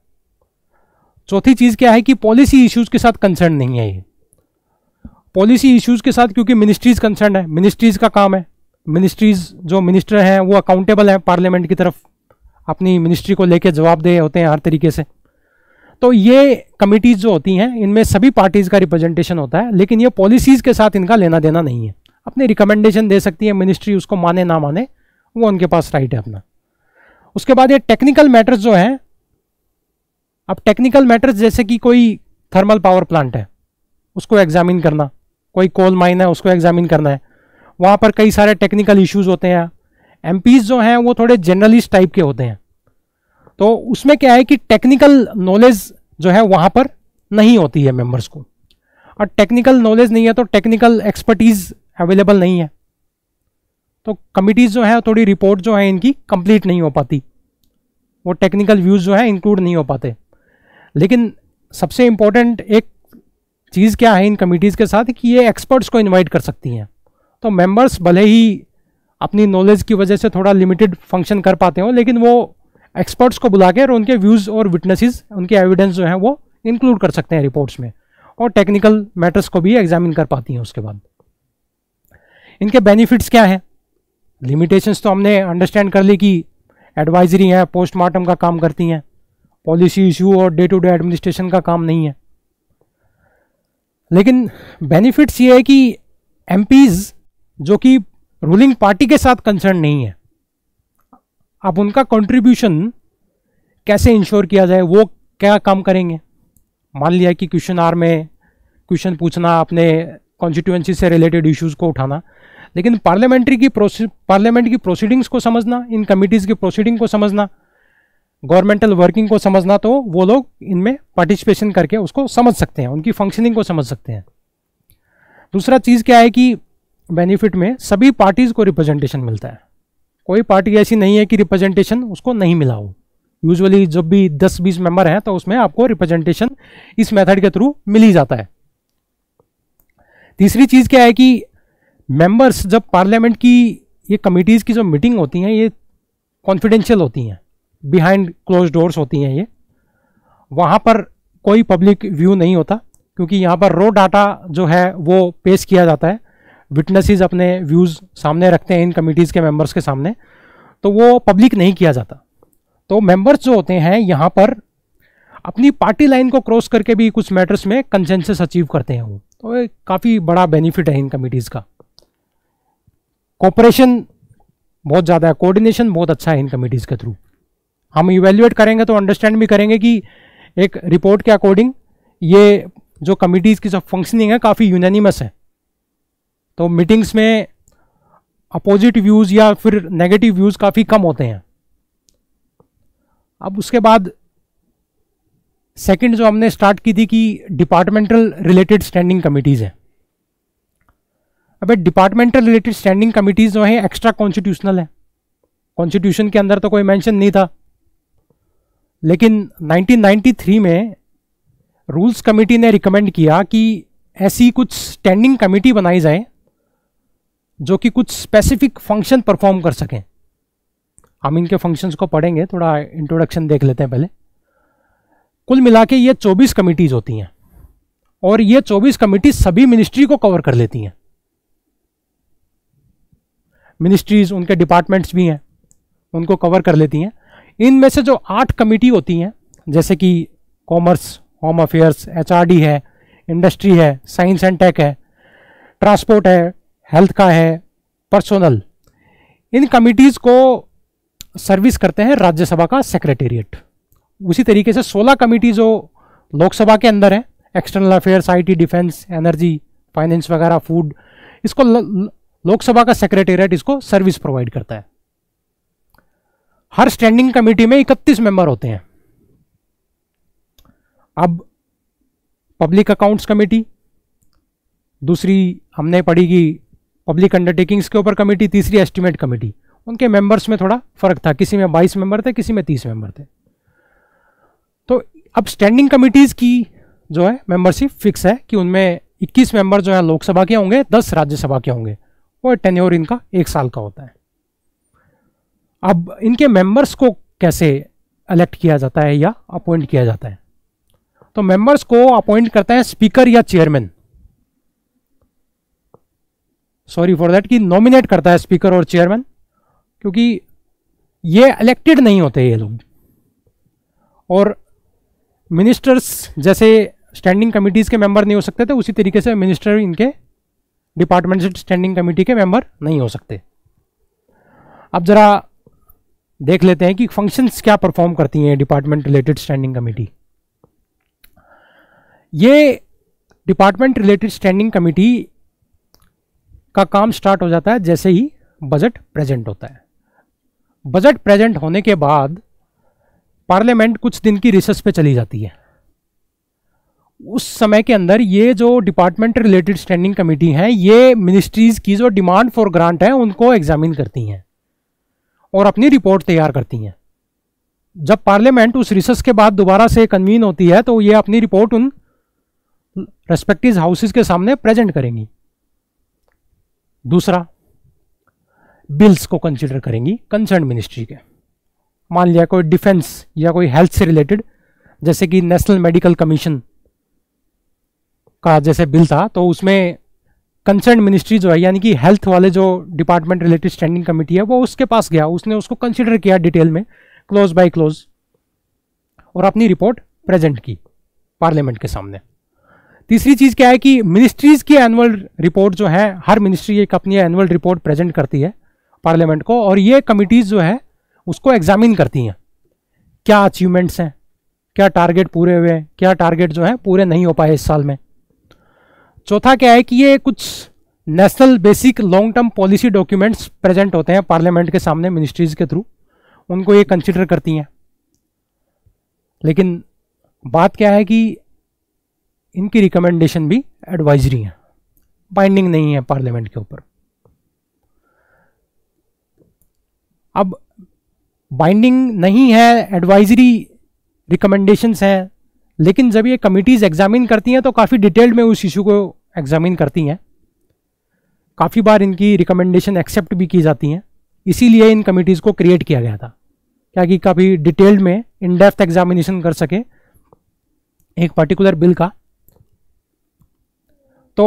चौथी चीज़ क्या है कि पॉलिसी इश्यूज़ के साथ कंसर्न नहीं है ये पॉलिसी इश्यूज़ के साथ क्योंकि मिनिस्ट्रीज कंसर्न है मिनिस्ट्रीज का काम है मिनिस्ट्रीज़ जो मिनिस्टर हैं वो अकाउंटेबल हैं पार्लियामेंट की तरफ अपनी मिनिस्ट्री को लेके दे होते हैं हर तरीके से तो ये कमिटीज़ जो होती हैं इनमें सभी पार्टीज़ का रिप्रेजेंटेशन होता है लेकिन ये पॉलिसीज़ के साथ इनका लेना देना नहीं है अपने रिकमेंडेशन दे सकती है मिनिस्ट्री उसको माने ना माने वो उनके पास राइट है अपना उसके बाद ये टेक्निकल मैटर्स जो हैं अब टेक्निकल मैटर्स जैसे कि कोई थर्मल पावर प्लांट है उसको एग्जामिन करना कोई कोल माइन है उसको एग्जामिन करना है वहाँ पर कई सारे टेक्निकल इश्यूज होते हैं एम जो हैं वो थोड़े जर्नलिस्ट टाइप के होते हैं तो उसमें क्या है कि टेक्निकल नॉलेज जो है वहाँ पर नहीं होती है मेम्बर्स को और टेक्निकल नॉलेज नहीं है तो टेक्निकल एक्सपर्टीज़ अवेलेबल नहीं है तो कमिटीज़ जो है थोड़ी रिपोर्ट जो है इनकी कंप्लीट नहीं हो पाती वो टेक्निकल व्यूज़ जो है इंक्लूड नहीं हो पाते लेकिन सबसे इम्पोर्टेंट एक चीज़ क्या है इन कमिटीज़ के साथ कि ये एक्सपर्ट्स को इनवाइट कर सकती हैं तो मेंबर्स भले ही अपनी नॉलेज की वजह से थोड़ा लिमिटेड फंक्शन कर पाते हो लेकिन वो एक्सपर्ट्स को बुला के और उनके व्यूज़ और विटनेसेस उनके एविडेंस जो हैं वो इंक्लूड कर सकते हैं रिपोर्ट्स में और टेक्निकल मैटर्स को भी एग्जामिन कर पाती हैं उसके बाद इनके बेनिफिट्स क्या हैं लिमिटेशंस तो हमने अंडरस्टैंड कर ली कि एडवाइजरी हैं पोस्टमार्टम का काम करती हैं पॉलिसी इशू और डे टू डे एडमिनिस्ट्रेशन का काम नहीं है लेकिन बेनिफिट्स ये है कि एम जो कि रूलिंग पार्टी के साथ कंसर्न नहीं है अब उनका कंट्रीब्यूशन कैसे इंश्योर किया जाए वो क्या काम करेंगे मान लिया कि क्वेश्चन आर में क्वेश्चन पूछना अपने कॉन्स्टिट्यूएंसी से रिलेटेड इश्यूज को उठाना लेकिन पार्लियामेंट्री की पार्लियामेंट की प्रोसीडिंग्स को समझना इन कमिटीज़ की प्रोसीडिंग को समझना गवर्नमेंटल वर्किंग को समझना तो वो लोग इनमें पार्टिसिपेशन करके उसको समझ सकते हैं उनकी फंक्शनिंग को समझ सकते हैं दूसरा चीज़ क्या है कि बेनिफिट में सभी पार्टीज को रिप्रेजेंटेशन मिलता है कोई पार्टी ऐसी नहीं है कि रिप्रेजेंटेशन उसको नहीं मिला हो यूजुअली जब भी 10-20 मेंबर हैं तो उसमें आपको रिप्रेजेंटेशन इस मेथड के थ्रू मिल ही जाता है तीसरी चीज़ क्या है कि मेंबर्स जब पार्लियामेंट की ये कमिटीज़ की जो मीटिंग होती हैं ये कॉन्फिडेंशियल होती हैं बिहाइंड क्लोज डोर्स होती हैं ये वहाँ पर कोई पब्लिक व्यू नहीं होता क्योंकि यहाँ पर रो डाटा जो है वो पेश किया जाता है विटनेसेस अपने व्यूज़ सामने रखते हैं इन कमिटीज़ के मेंबर्स के सामने तो वो पब्लिक नहीं किया जाता तो मेंबर्स जो होते हैं यहाँ पर अपनी पार्टी लाइन को क्रॉस करके भी कुछ मैटर्स में कंसेंसस अचीव करते हैं वो तो काफ़ी बड़ा बेनिफिट है इन कमिटीज़ का कॉपरेशन बहुत ज़्यादा है कोऑर्डिनेशन बहुत अच्छा है इन कमिटीज़ के थ्रू हम इवेल्युएट करेंगे तो अंडरस्टैंड भी करेंगे कि एक रिपोर्ट के अकॉर्डिंग ये जो कमिटीज़ की सब फंक्शनिंग है काफ़ी यूनानिमस है तो मीटिंग्स में अपोजिट व्यूज़ या फिर नेगेटिव व्यूज़ काफ़ी कम होते हैं अब उसके बाद सेकंड जो हमने स्टार्ट की थी कि डिपार्टमेंटल रिलेटेड स्टैंडिंग कमिटीज़ हैं अब डिपार्टमेंटल रिलेटेड स्टैंडिंग कमिटीज़ जो हैं एक्स्ट्रा कॉन्स्टिट्यूशनल है कॉन्स्टिट्यूशन के अंदर तो कोई मेंशन नहीं था लेकिन 1993 में रूल्स कमेटी ने रिकमेंड किया कि ऐसी कुछ स्टैंडिंग कमेटी बनाई जाए जो कि कुछ स्पेसिफिक फंक्शन परफॉर्म कर सकें हम इनके फंक्शंस को पढ़ेंगे थोड़ा इंट्रोडक्शन देख लेते हैं पहले कुल मिला के ये चौबीस कमिटीज़ होती हैं और ये चौबीस कमिटीज सभी मिनिस्ट्री को कवर कर लेती हैं मिनिस्ट्रीज उनके डिपार्टमेंट्स भी हैं उनको कवर कर लेती हैं इनमें से जो आठ कमेटी होती हैं जैसे कि कॉमर्स होम अफेयर्स एचआरडी है इंडस्ट्री है साइंस एंड टेक है ट्रांसपोर्ट है हेल्थ का है पर्सोनल इन कमिटीज़ को सर्विस करते हैं राज्यसभा का सेक्रेटेरिएट उसी तरीके से 16 कमिटी जो लोकसभा के अंदर हैं external affairs IT defence energy finance वगैरह फूड इसको लोकसभा का सेक्रेटेरिएट इसको सर्विस प्रोवाइड करता है हर स्टैंडिंग कमेटी में 31 मेंबर होते हैं अब पब्लिक अकाउंट्स कमेटी दूसरी हमने पढ़ी कि पब्लिक अंडरटेकिंग्स के ऊपर कमेटी तीसरी एस्टिमेट कमेटी उनके मेंबर्स में थोड़ा फर्क था किसी में बाईस मेंबर थे किसी में तीस मेंबर थे तो अब स्टैंडिंग कमिटीज की जो है मेंबरशिप फिक्स है कि उनमें 21 मेंबर जो है लोकसभा के होंगे 10 राज्यसभा के होंगे और टेन्योर इनका एक साल का होता है अब इनके मेंबर्स को कैसे इलेक्ट किया जाता है या अपॉइंट किया जाता है तो मेंबर्स को अपॉइंट करता है स्पीकर या चेयरमैन सॉरी फॉर दैट कि नॉमिनेट करता है स्पीकर और चेयरमैन क्योंकि ये इलेक्टेड नहीं होते ये लोग और मिनिस्टर्स जैसे स्टैंडिंग कमिटीज़ के मेंबर नहीं हो सकते थे तो उसी तरीके से मिनिस्टर इनके डिपार्टमेंट से स्टैंडिंग कमेटी के मेंबर नहीं हो सकते अब ज़रा देख लेते हैं कि फंक्शंस क्या परफॉर्म करती हैं डिपार्टमेंट रिलेटेड स्टैंडिंग कमेटी ये डिपार्टमेंट रिलेटेड स्टैंडिंग कमेटी का काम स्टार्ट हो जाता है जैसे ही बजट प्रेजेंट होता है बजट प्रेजेंट होने के बाद पार्लियामेंट कुछ दिन की रिसर्च पे चली जाती है उस समय के अंदर ये जो डिपार्टमेंट रिलेटेड स्टैंडिंग कमेटी हैं ये मिनिस्ट्रीज़ की जो डिमांड फॉर ग्रांट है उनको एग्जामिन करती हैं और अपनी रिपोर्ट तैयार करती हैं जब पार्लियामेंट उस रिसर्च के बाद दोबारा से कन्वीन होती है तो ये अपनी रिपोर्ट उन रेस्पेक्टिव हाउसेज के सामने प्रेजेंट करेंगी दूसरा बिल्स को कंसिडर करेंगी कंसर्न मिनिस्ट्री के मान लिया कोई डिफेंस या कोई हेल्थ से रिलेटेड जैसे कि नेशनल मेडिकल कमीशन का जैसे बिल था तो उसमें कंसर्न मिनिस्ट्री जो है यानी कि हेल्थ वाले जो डिपार्टमेंट रिलेटेड स्टैंडिंग कमेटी है वो उसके पास गया उसने उसको कंसिडर किया डिटेल में क्लोज बाय क्लोज और अपनी रिपोर्ट प्रेजेंट की पार्लियामेंट के सामने तीसरी चीज़ क्या है कि मिनिस्ट्रीज़ की एनुअल रिपोर्ट जो है हर मिनिस्ट्री एक अपनी एनुअल रिपोर्ट प्रेजेंट करती है पार्लियामेंट को और ये कमिटीज़ जो है उसको एग्जामिन करती हैं क्या अचीवमेंट्स हैं क्या टारगेट पूरे हुए हैं क्या टारगेट जो है पूरे नहीं हो पाए इस साल में चौथा क्या है कि ये कुछ national basic long term policy documents present होते हैं पार्लियामेंट के सामने मिनिस्ट्रीज़ के थ्रू उनको ये कंसिडर करती हैं लेकिन बात क्या है कि इनकी रिकमेंडेशन भी एडवाइजरी है बाइंडिंग नहीं है पार्लियामेंट के ऊपर अब बाइंडिंग नहीं है एडवाइजरी रिकमेंडेशंस हैं लेकिन जब ये कमिटीज़ एग्जामिन करती हैं तो काफ़ी डिटेल्ड में उस इशू को एग्जामिन करती हैं काफ़ी बार इनकी रिकमेंडेशन एक्सेप्ट भी की जाती हैं इसीलिए इन कमिटीज़ को क्रिएट किया गया था क्या कि काफ़ी डिटेल्ड में इन डेप्थ एग्जामिनेशन कर सके एक पर्टिकुलर बिल का तो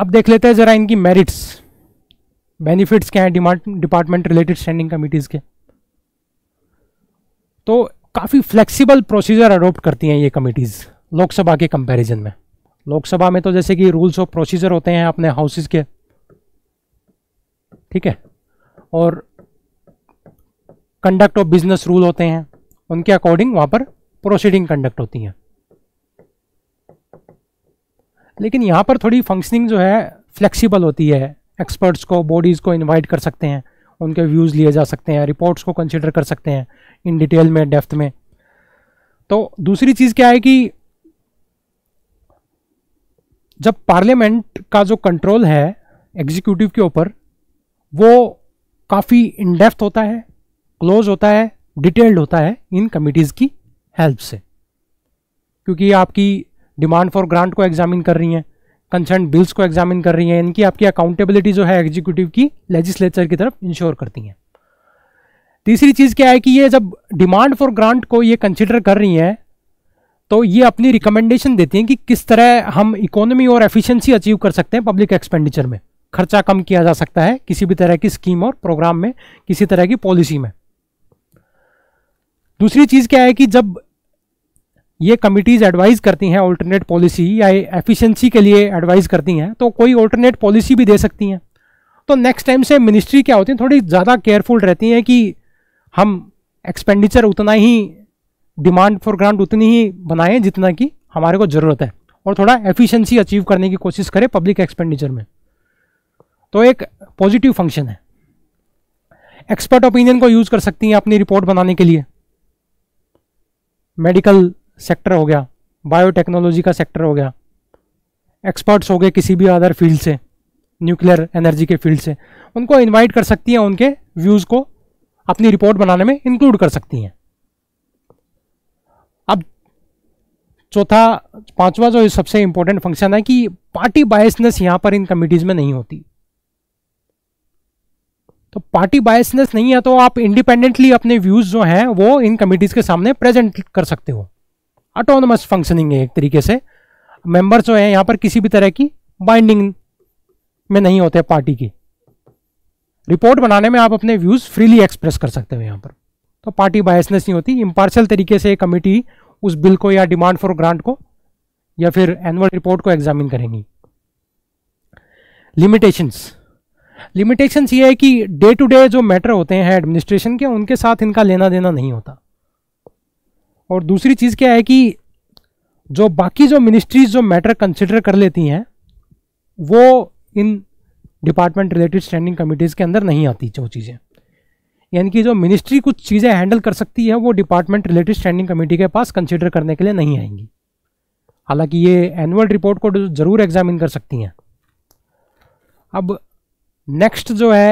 अब देख लेते हैं ज़रा इनकी मेरिट्स बेनिफिट्स क्या हैं डिपार्टमेंट रिलेटेड स्टैंडिंग कमिटीज़ के तो काफ़ी फ्लेक्सिबल प्रोसीजर अडोप्ट करती हैं ये कमिटीज़ लोकसभा के कंपैरिजन में लोकसभा में तो जैसे कि रूल्स ऑफ प्रोसीजर होते हैं अपने हाउसेस के ठीक है और कंडक्ट ऑफ बिजनेस रूल होते हैं उनके अकॉर्डिंग वहां पर प्रोसीडिंग कंडक्ट होती हैं लेकिन यहाँ पर थोड़ी फंक्शनिंग जो है फ्लेक्सिबल होती है एक्सपर्ट्स को बॉडीज़ को इन्वाइट कर सकते हैं उनके व्यूज़ लिए जा सकते हैं रिपोर्ट्स को कंसिडर कर सकते हैं इन डिटेल में डेफ्थ में तो दूसरी चीज़ क्या है कि जब पार्लियामेंट का जो कंट्रोल है एग्जीक्यूटिव के ऊपर वो काफ़ी इनडेप्थ होता है क्लोज होता है डिटेल्ड होता है इन कमिटीज़ की हेल्प से क्योंकि आपकी डिमांड फॉर ग्रांट को एग्जामिन कर रही हैं कंसर्न बिल्स को एग्जामिन कर रही हैं इनकी आपकी अकाउंटेबिलिटी जो है एग्जीक्यूटिव की लेजिस्लेचर की तरफ इंश्योर करती हैं तीसरी चीज़ क्या है कि ये जब डिमांड फॉर ग्रांट को ये कंसिडर कर रही हैं तो ये अपनी रिकमेंडेशन देती हैं कि किस तरह हम इकोनॉमी और एफिशिएंसी अचीव कर सकते हैं पब्लिक एक्सपेंडिचर में खर्चा कम किया जा सकता है किसी भी तरह की स्कीम और प्रोग्राम में किसी तरह की पॉलिसी में दूसरी चीज़ क्या है कि जब ये कमिटीज़ एडवाइज़ करती हैं ऑल्टरनेट पॉलिसी या एफिशिएंसी के लिए एडवाइज़ करती हैं तो कोई ऑल्टरनेट पॉलिसी भी दे सकती हैं तो नेक्स्ट टाइम से मिनिस्ट्री क्या होती है थोड़ी ज़्यादा केयरफुल रहती हैं कि हम एक्सपेंडिचर उतना ही डिमांड फॉर ग्रांट उतनी ही बनाएं जितना कि हमारे को ज़रूरत है और थोड़ा एफिशेंसी अचीव करने की कोशिश करें पब्लिक एक्सपेंडिचर में तो एक पॉजिटिव फंक्शन है एक्सपर्ट ओपिनियन को यूज़ कर सकती हैं अपनी रिपोर्ट बनाने के लिए मेडिकल सेक्टर हो गया बायोटेक्नोलॉजी का सेक्टर हो गया एक्सपर्ट्स हो गए किसी भी अदर फील्ड से न्यूक्लियर एनर्जी के फील्ड से उनको इनवाइट कर सकती हैं उनके व्यूज़ को अपनी रिपोर्ट बनाने में इंक्लूड कर सकती हैं अब चौथा पांचवा जो सबसे इंपॉर्टेंट फंक्शन है कि पार्टी बायसनेस यहां पर इन कमिटीज़ में नहीं होती तो पार्टी बायसनेस नहीं है तो आप इंडिपेंडेंटली अपने व्यूज़ जो हैं वो इन कमिटीज़ के सामने प्रेजेंट कर सकते हो ऑटोनमस फंक्शनिंग है एक तरीके से मेंबर्स जो है यहां पर किसी भी तरह की बाइंडिंग में नहीं होते पार्टी की रिपोर्ट बनाने में आप अपने व्यूज फ्रीली एक्सप्रेस कर सकते हो यहां पर तो पार्टी बायसनेस नहीं होती इम्पार्शल तरीके से कमेटी उस बिल को या डिमांड फॉर ग्रांट को या फिर एनुअल रिपोर्ट को एग्जामिन करेंगी लिमिटेशंस लिमिटेशंस ये है कि डे टू डे जो मैटर होते हैं एडमिनिस्ट्रेशन के उनके साथ इनका लेना देना नहीं होता और दूसरी चीज़ क्या है कि जो बाकी जो मिनिस्ट्रीज जो मैटर कंसिडर कर लेती हैं वो इन डिपार्टमेंट रिलेटेड स्टैंडिंग कमिटीज़ के अंदर नहीं आती जो चीज़ें यानी कि जो मिनिस्ट्री कुछ चीज़ें हैंडल कर सकती है वो डिपार्टमेंट रिलेटेड स्टैंडिंग कमेटी के पास कंसिडर करने के लिए नहीं आएंगी हालांकि ये एनुअल रिपोर्ट को ज़रूर एग्जामिन कर सकती हैं अब नेक्स्ट जो है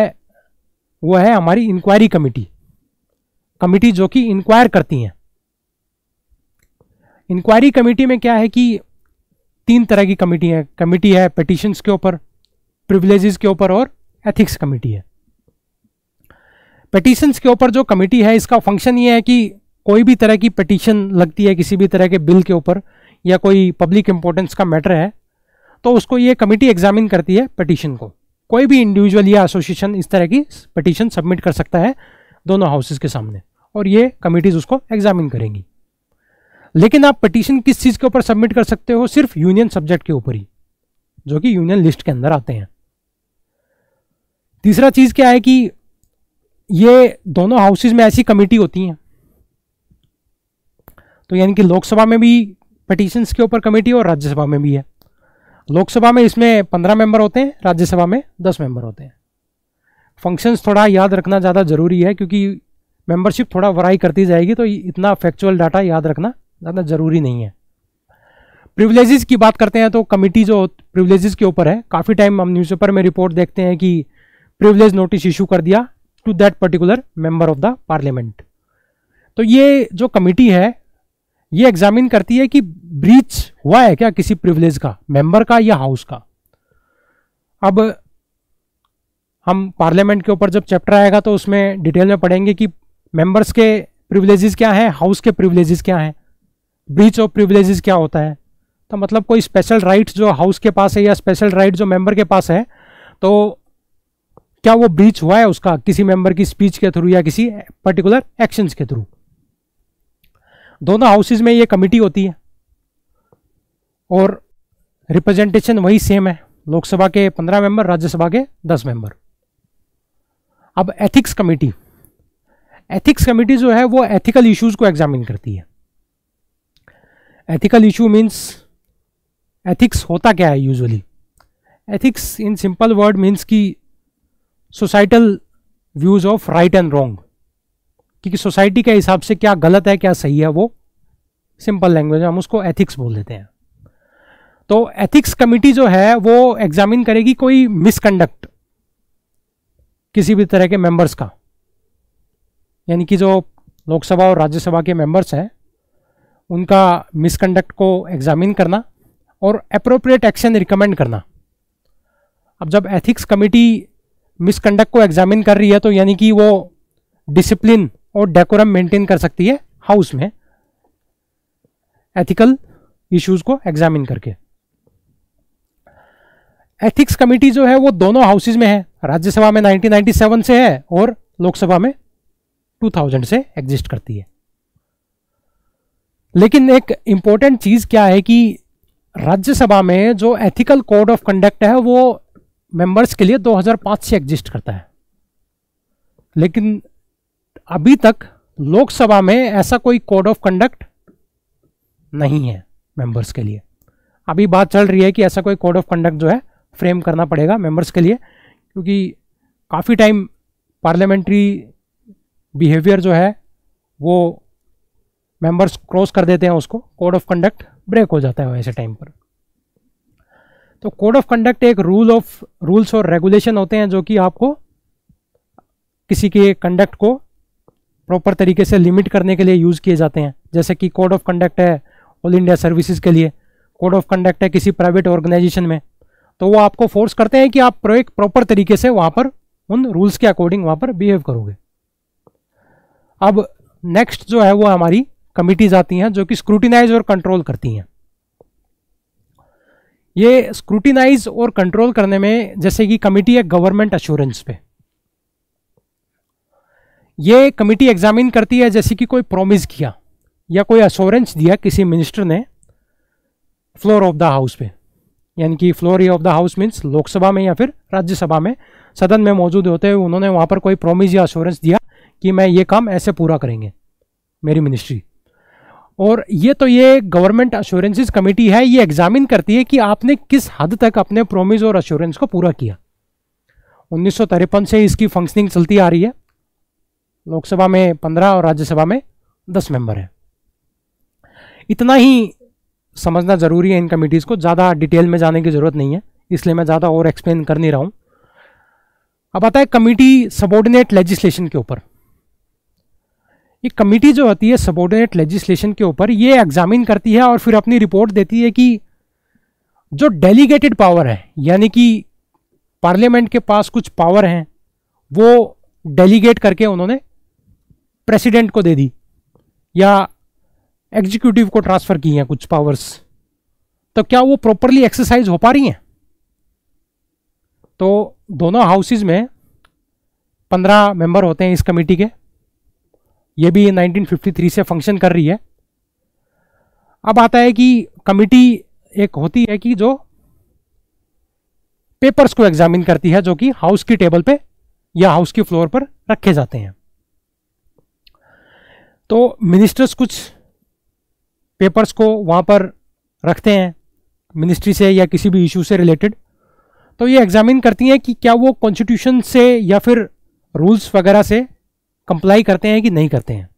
वो है हमारी इंक्वायरी कमेटी कमेटी जो कि इंक्वायर करती हैं इंक्वायरी कमेटी में क्या है कि तीन तरह की कमेटी है कमेटी है पटिशन्स के ऊपर प्रिविलेजेस के ऊपर और एथिक्स कमेटी है पटिशन्स के ऊपर जो कमेटी है इसका फंक्शन ये है कि कोई भी तरह की पटिशन लगती है किसी भी तरह के बिल के ऊपर या कोई पब्लिक इंपॉर्टेंस का मैटर है तो उसको ये कमेटी एग्जामिन करती है पटिशन को कोई भी इंडिविजुअल या एसोसिएशन इस तरह की पटिशन सबमिट कर सकता है दोनों हाउसेज के सामने और ये कमिटीज उसको एग्जामिन करेंगी लेकिन आप पटिशन किस चीज़ के ऊपर सबमिट कर सकते हो सिर्फ यूनियन सब्जेक्ट के ऊपर ही जो कि यूनियन लिस्ट के अंदर आते हैं तीसरा चीज़ क्या है कि ये दोनों हाउसेज में ऐसी कमेटी होती हैं तो यानी कि लोकसभा में भी पटिशन के ऊपर कमेटी और राज्यसभा में भी है लोकसभा में इसमें पंद्रह मेंबर होते हैं राज्यसभा में दस मेंबर होते हैं फंक्शंस थोड़ा याद रखना ज़्यादा ज़रूरी है क्योंकि मेंबरशिप थोड़ा वराई करती जाएगी तो इतना फैक्चुअल डाटा याद रखना ज़्यादा ज़रूरी नहीं है प्रिवलेजेस की बात करते हैं तो कमिटी जो प्रिवलेजेस के ऊपर है काफ़ी टाइम हम न्यूज़पेपर में रिपोर्ट देखते हैं कि प्रिवलेज नोटिस इशू कर दिया to that particular member of the parliament तो ये जो कमिटी है ये एग्जामिन करती है कि ब्रीच हुआ है क्या किसी प्रिवलेज का मेंबर का या हाउस का अब हम पार्लियामेंट के ऊपर जब चैप्टर आएगा तो उसमें डिटेल में पढ़ेंगे कि मेंबर्स के प्रिविलेजेस क्या हैं हाउस के प्रिविलेजेस क्या हैं ब्रीच ऑफ प्रिविलेजेस क्या होता है तो मतलब कोई स्पेशल राइट्स जो हाउस के पास है या स्पेशल राइट जो मेंबर के पास है तो क्या वो ब्रीच हुआ है उसका किसी मेंबर की स्पीच के थ्रू या किसी पर्टिकुलर एक्शंस के थ्रू दोनों हाउसेज में ये कमिटी होती है और रिप्रेजेंटेशन वही सेम है लोकसभा के पंद्रह मेंबर राज्यसभा के दस मेंबर अब एथिक्स कमेटी एथिक्स कमेटी जो है वो एथिकल इश्यूज को एग्जामिन करती है एथिकल इशू मीन्स एथिक्स होता क्या है usually ethics in simple word means कि societal views of right and wrong क्योंकि सोसाइटी के हिसाब से क्या गलत है क्या सही है वो सिंपल लैंग्वेज हम उसको एथिक्स बोल देते हैं तो एथिक्स कमिटी जो है वो एग्जामिन करेगी कोई मिसकंडक्ट किसी भी तरह के मेंबर्स का यानी कि जो लोकसभा और राज्यसभा के मेंबर्स हैं उनका मिसकंडक्ट को एग्जामिन करना और अप्रोप्रिएट एक्शन रिकमेंड करना अब जब एथिक्स कमेटी मिसकंडक्ट को एग्जामिन कर रही है तो यानी कि वो डिसिप्लिन और डेकोरम मेंटेन कर सकती है हाउस में एथिकल इश्यूज को एग्जामिन करके एथिक्स कमेटी जो है वो दोनों हाउसेज में है राज्यसभा में 1997 से है और लोकसभा में 2000 से एग्जिस्ट करती है लेकिन एक इम्पोर्टेंट चीज़ क्या है कि राज्यसभा में जो एथिकल कोड ऑफ कंडक्ट है वो मेंबर्स के लिए 2005 से एग्जिस्ट करता है लेकिन अभी तक लोकसभा में ऐसा कोई कोड ऑफ कंडक्ट नहीं है मेंबर्स के लिए अभी बात चल रही है कि ऐसा कोई कोड ऑफ कंडक्ट जो है फ्रेम करना पड़ेगा मेंबर्स के लिए क्योंकि काफ़ी टाइम पार्लियामेंट्री बिहेवियर जो है वो मेंबर्स क्रॉस कर देते हैं उसको कोड ऑफ कंडक्ट ब्रेक हो जाता है वैसे टाइम पर तो कोड ऑफ कंडक्ट एक रूल ऑफ रूल्स और रेगुलेशन होते हैं जो कि आपको किसी के कंडक्ट को प्रॉपर तरीके से लिमिट करने के लिए यूज़ किए जाते हैं जैसे कि कोड ऑफ कंडक्ट है ऑल इंडिया सर्विसेज के लिए कोड ऑफ कंडक्ट है किसी प्राइवेट ऑर्गेनाइजेशन में तो वो आपको फोर्स करते हैं कि आप एक प्रॉपर तरीके से वहाँ पर उन रूल्स के अकॉर्डिंग वहाँ पर बिहेव करोगे अब नेक्स्ट जो है वो हमारी कमिटीज आती हैं जो कि स्क्रूटिनाइज और कंट्रोल करती हैं ये स्क्रूटिनाइज और कंट्रोल करने में जैसे कि कमिटी है गवर्नमेंट अश्योरेंस पे ये कमिटी एग्जामिन करती है जैसे कि कोई प्रॉमिस किया या कोई अश्योरेंस दिया किसी मिनिस्टर ने फ्लोर ऑफ द हाउस पे यानी कि floor of the house means Lok Sabha में या फिर राज्यसभा में सदन में मौजूद होते हुए उन्होंने वहां पर कोई प्रोमिस या अश्योरेंस दिया कि मैं ये काम ऐसे पूरा करेंगे मेरी मिनिस्ट्री और ये तो ये गवर्नमेंट अश्योरेंसिस कमेटी है ये एग्जामिन करती है कि आपने किस हद तक अपने प्रोमिस और अश्योरेंस को पूरा किया उन्नीस से इसकी फंक्शनिंग चलती आ रही है लोकसभा में पंद्रह और राज्यसभा में दस मेंबर हैं इतना ही समझना ज़रूरी है इन कमिटीज को ज़्यादा डिटेल में जाने की ज़रूरत नहीं है इसलिए मैं ज़्यादा और एक्सप्लेन कर नहीं रहा हूँ अब आता है कमिटी सबॉर्डिनेट लेजिस्लेशन के ऊपर ये कमेटी जो होती है सबॉर्डिनेट लेजिस्लेशन के ऊपर ये एग्जामिन करती है और फिर अपनी रिपोर्ट देती है कि जो डेलीगेटेड पावर है यानी कि पार्लियामेंट के पास कुछ पावर हैं वो डेलीगेट करके उन्होंने प्रेसिडेंट को दे दी या एग्जीक्यूटिव को ट्रांसफ़र की हैं कुछ पावर्स तो क्या वो प्रॉपरली एक्सरसाइज हो पा रही हैं तो दोनों हाउसेज में पंद्रह मेंबर होते हैं इस कमेटी के ये भी 1953 से फंक्शन कर रही है अब आता है कि कमिटी एक होती है कि जो पेपर्स को एग्जामिन करती है जो कि हाउस की टेबल पे या हाउस की फ्लोर पर रखे जाते हैं तो मिनिस्टर्स कुछ पेपर्स को वहां पर रखते हैं मिनिस्ट्री से या किसी भी इशू से रिलेटेड तो ये एग्जामिन करती हैं कि क्या वो कॉन्स्टिट्यूशन से या फिर रूल्स वगैरह से कंप्लाई करते हैं कि नहीं करते हैं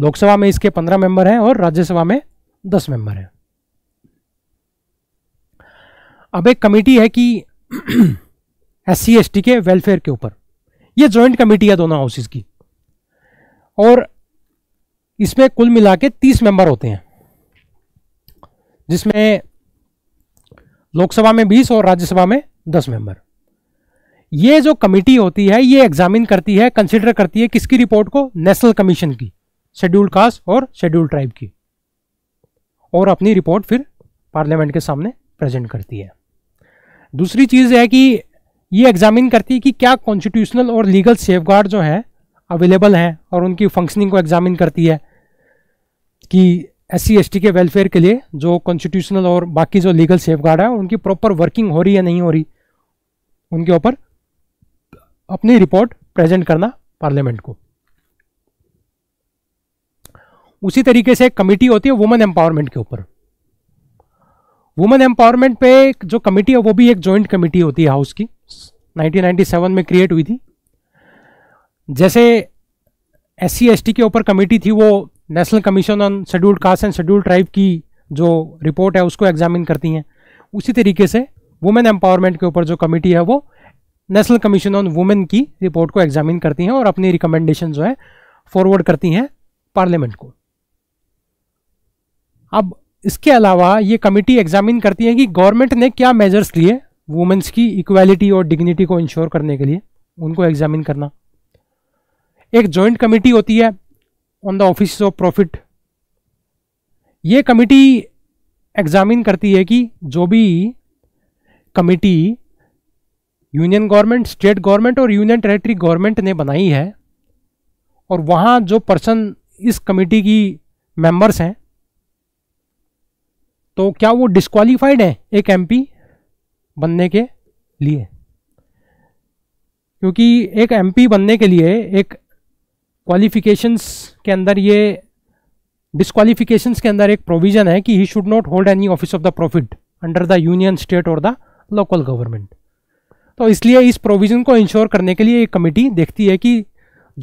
लोकसभा में इसके पंद्रह मेंबर हैं और राज्यसभा में दस मेंबर हैं अब एक कमेटी है कि एस सी एस टी के वेलफेयर के ऊपर ये ज्वाइंट कमेटी है दोनों हाउसेज की और इसमें कुल मिला के तीस मेंबर होते हैं जिसमें लोकसभा में बीस और राज्यसभा में दस मेंबर ये जो कमेटी होती है ये एग्जामिन करती है कंसिडर करती है किसकी रिपोर्ट को नेशनल कमीशन की शेड्यूल कास्ट और शेड्यूल ट्राइब की और अपनी रिपोर्ट फिर पार्लियामेंट के सामने प्रेजेंट करती है दूसरी चीज़ है कि ये एग्जामिन करती है कि क्या कॉन्स्टिट्यूशनल और लीगल सेफ जो हैं अवेलेबल हैं और उनकी फंक्शनिंग को एग्जामिन करती है कि एस सी के वेलफेयर के लिए जो कॉन्स्टिट्यूशनल और बाकी जो लीगल सेफ है उनकी प्रॉपर वर्किंग हो रही या नहीं हो रही उनके ऊपर अपनी रिपोर्ट प्रेजेंट करना पार्लियामेंट को उसी तरीके से एक कमेटी होती है वुमेन एम्पावरमेंट के ऊपर वुमेन एम्पावरमेंट पे जो कमेटी है वो भी एक जॉइंट कमेटी होती है हाउस की 1997 में क्रिएट हुई थी जैसे एस सी के ऊपर कमेटी थी वो national commission on scheduled caste and scheduled tribe की जो रिपोर्ट है उसको एग्जामिन करती हैं उसी तरीके से वुमेन एम्पावरमेंट के ऊपर जो कमेटी है वो नेशनल कमीशन ऑन वुमेन की रिपोर्ट को एग्जामिन करती हैं और अपनी रिकमेंडेशन जो है फॉरवर्ड करती हैं पार्लियामेंट को अब इसके अलावा ये कमेटी एग्जामिन करती है कि गवर्नमेंट ने क्या मेजर्स लिए वुमेन्स की इक्वालिटी और डिग्निटी को इंश्योर करने के लिए उनको एग्जामिन करना एक जॉइंट कमेटी होती है on the office of profit ये कमेटी एग्जामिन करती है कि जो भी committee union government state government और यूनियन टेरेटरी गवर्नमेंट ने बनाई है और वहाँ जो पर्सन इस कमेटी की मेंबर्स हैं तो क्या वो डिस्कालीफाइड हैं एक एमपी बनने के लिए क्योंकि एक एमपी बनने के लिए एक क्वालिफिकेशंस के अंदर ये डिस्क्वालिफिकेशंस के अंदर एक प्रोविज़न है कि he should not hold any office of the profit under the union state और द लोकल गवर्नमेंट तो इसलिए इस प्रोविज़न को इंश्योर करने के लिए एक कमेटी देखती है कि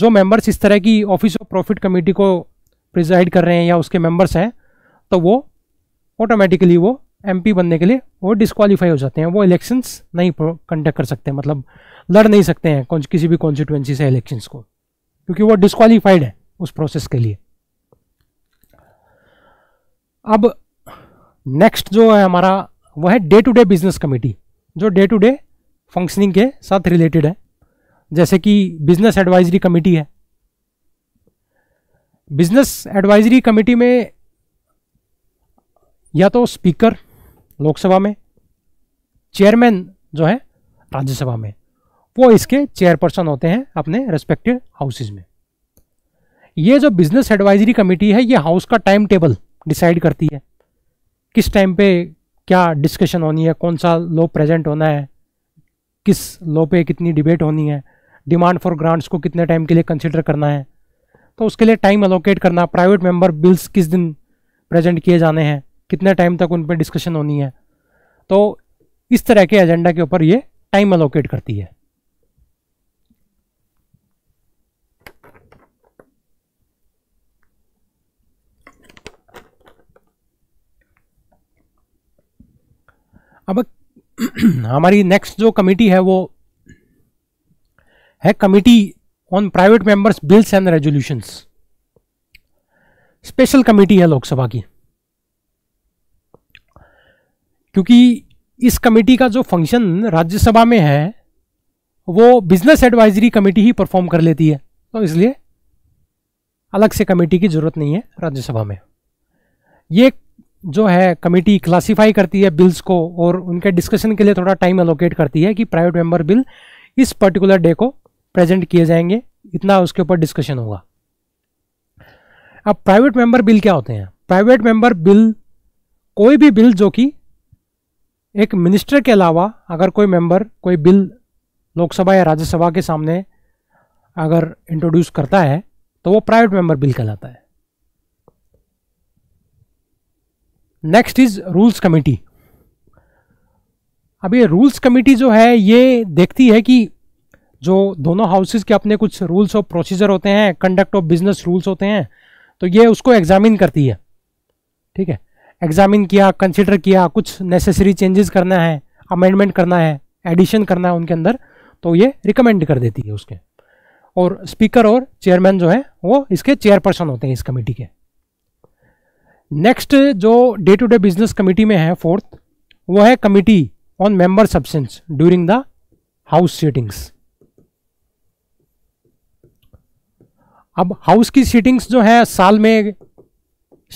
जो मेंबर्स इस तरह की ऑफिस ऑफ प्रॉफिट कमेटी को प्रिजाइड कर रहे हैं या उसके मेंबर्स हैं तो वो ऑटोमेटिकली वो एमपी बनने के लिए वो डिस्कालीफाई हो जाते हैं वो इलेक्शंस नहीं कंडक्ट कर सकते मतलब लड़ नहीं सकते हैं किसी भी कॉन्स्टिट्यूंसी से इलेक्शंस को क्योंकि वो डिस्कालीफाइड है उस प्रोसेस के लिए अब नेक्स्ट जो है हमारा वह है day to day business committee जो डे टू डे फंक्शनिंग के साथ रिलेटेड है जैसे कि बिजनेस एडवाइजरी कमेटी है बिजनेस एडवाइजरी कमेटी में या तो स्पीकर लोकसभा में चेयरमैन जो है राज्यसभा में वो इसके चेयरपर्सन होते हैं अपने रेस्पेक्टिव हाउसेज में ये जो बिजनेस एडवाइजरी कमेटी है ये हाउस का टाइम टेबल डिसाइड करती है किस टाइम पे क्या डिस्कशन होनी है कौन सा लोग प्रेजेंट होना है किस लॉ पे कितनी डिबेट होनी है डिमांड फॉर ग्रांट्स को कितने टाइम के लिए कंसिडर करना है तो उसके लिए टाइम अलोकेट करना प्राइवेट मेंबर बिल्स किस दिन प्रेजेंट किए जाने हैं कितने टाइम तक उन पर डिस्कशन होनी है तो इस तरह के एजेंडा के ऊपर ये टाइम अलोकेट करती है अब [clears throat] हमारी नेक्स्ट जो कमेटी है वो है committee on private members bills and resolutions special committee है लोकसभा की क्योंकि इस कमेटी का जो फंक्शन राज्यसभा में है वो बिजनेस एडवाइजरी कमेटी ही परफॉर्म कर लेती है तो इसलिए अलग से कमेटी की जरूरत नहीं है राज्यसभा में ये जो है कमेटी क्लासिफाई करती है बिल्स को और उनके डिस्कशन के लिए थोड़ा टाइम एलोकेट करती है कि प्राइवेट मेंबर बिल इस पर्टिकुलर डे को प्रेजेंट किए जाएंगे इतना उसके ऊपर डिस्कशन होगा अब प्राइवेट मेंबर बिल क्या होते हैं प्राइवेट मेंबर बिल कोई भी बिल जो कि एक मिनिस्टर के अलावा अगर कोई मेंबर कोई बिल लोकसभा या राज्यसभा के सामने अगर इंट्रोड्यूस करता है तो वो प्राइवेट मेंबर बिल कहलाता है नेक्स्ट इज रूल्स कमेटी अब ये रूल्स कमेटी जो है ये देखती है कि जो दोनों हाउसेज के अपने कुछ रूल्स ऑफ प्रोसीजर होते हैं कंडक्ट ऑफ बिजनेस रूल्स होते हैं तो ये उसको एग्जामिन करती है ठीक है एग्जामिन किया कंसिडर किया कुछ नेसेसरी चेंजेस करना है अमेंडमेंट करना है एडिशन करना है उनके अंदर तो ये रिकमेंड कर देती है उसके और स्पीकर और चेयरमैन जो है वो इसके चेयरपर्सन होते हैं इस कमेटी के नेक्स्ट जो day to day business committee में है फोर्थ वो है committee on member absence during the house sittings अब हाउस की सीटिंग्स जो है साल में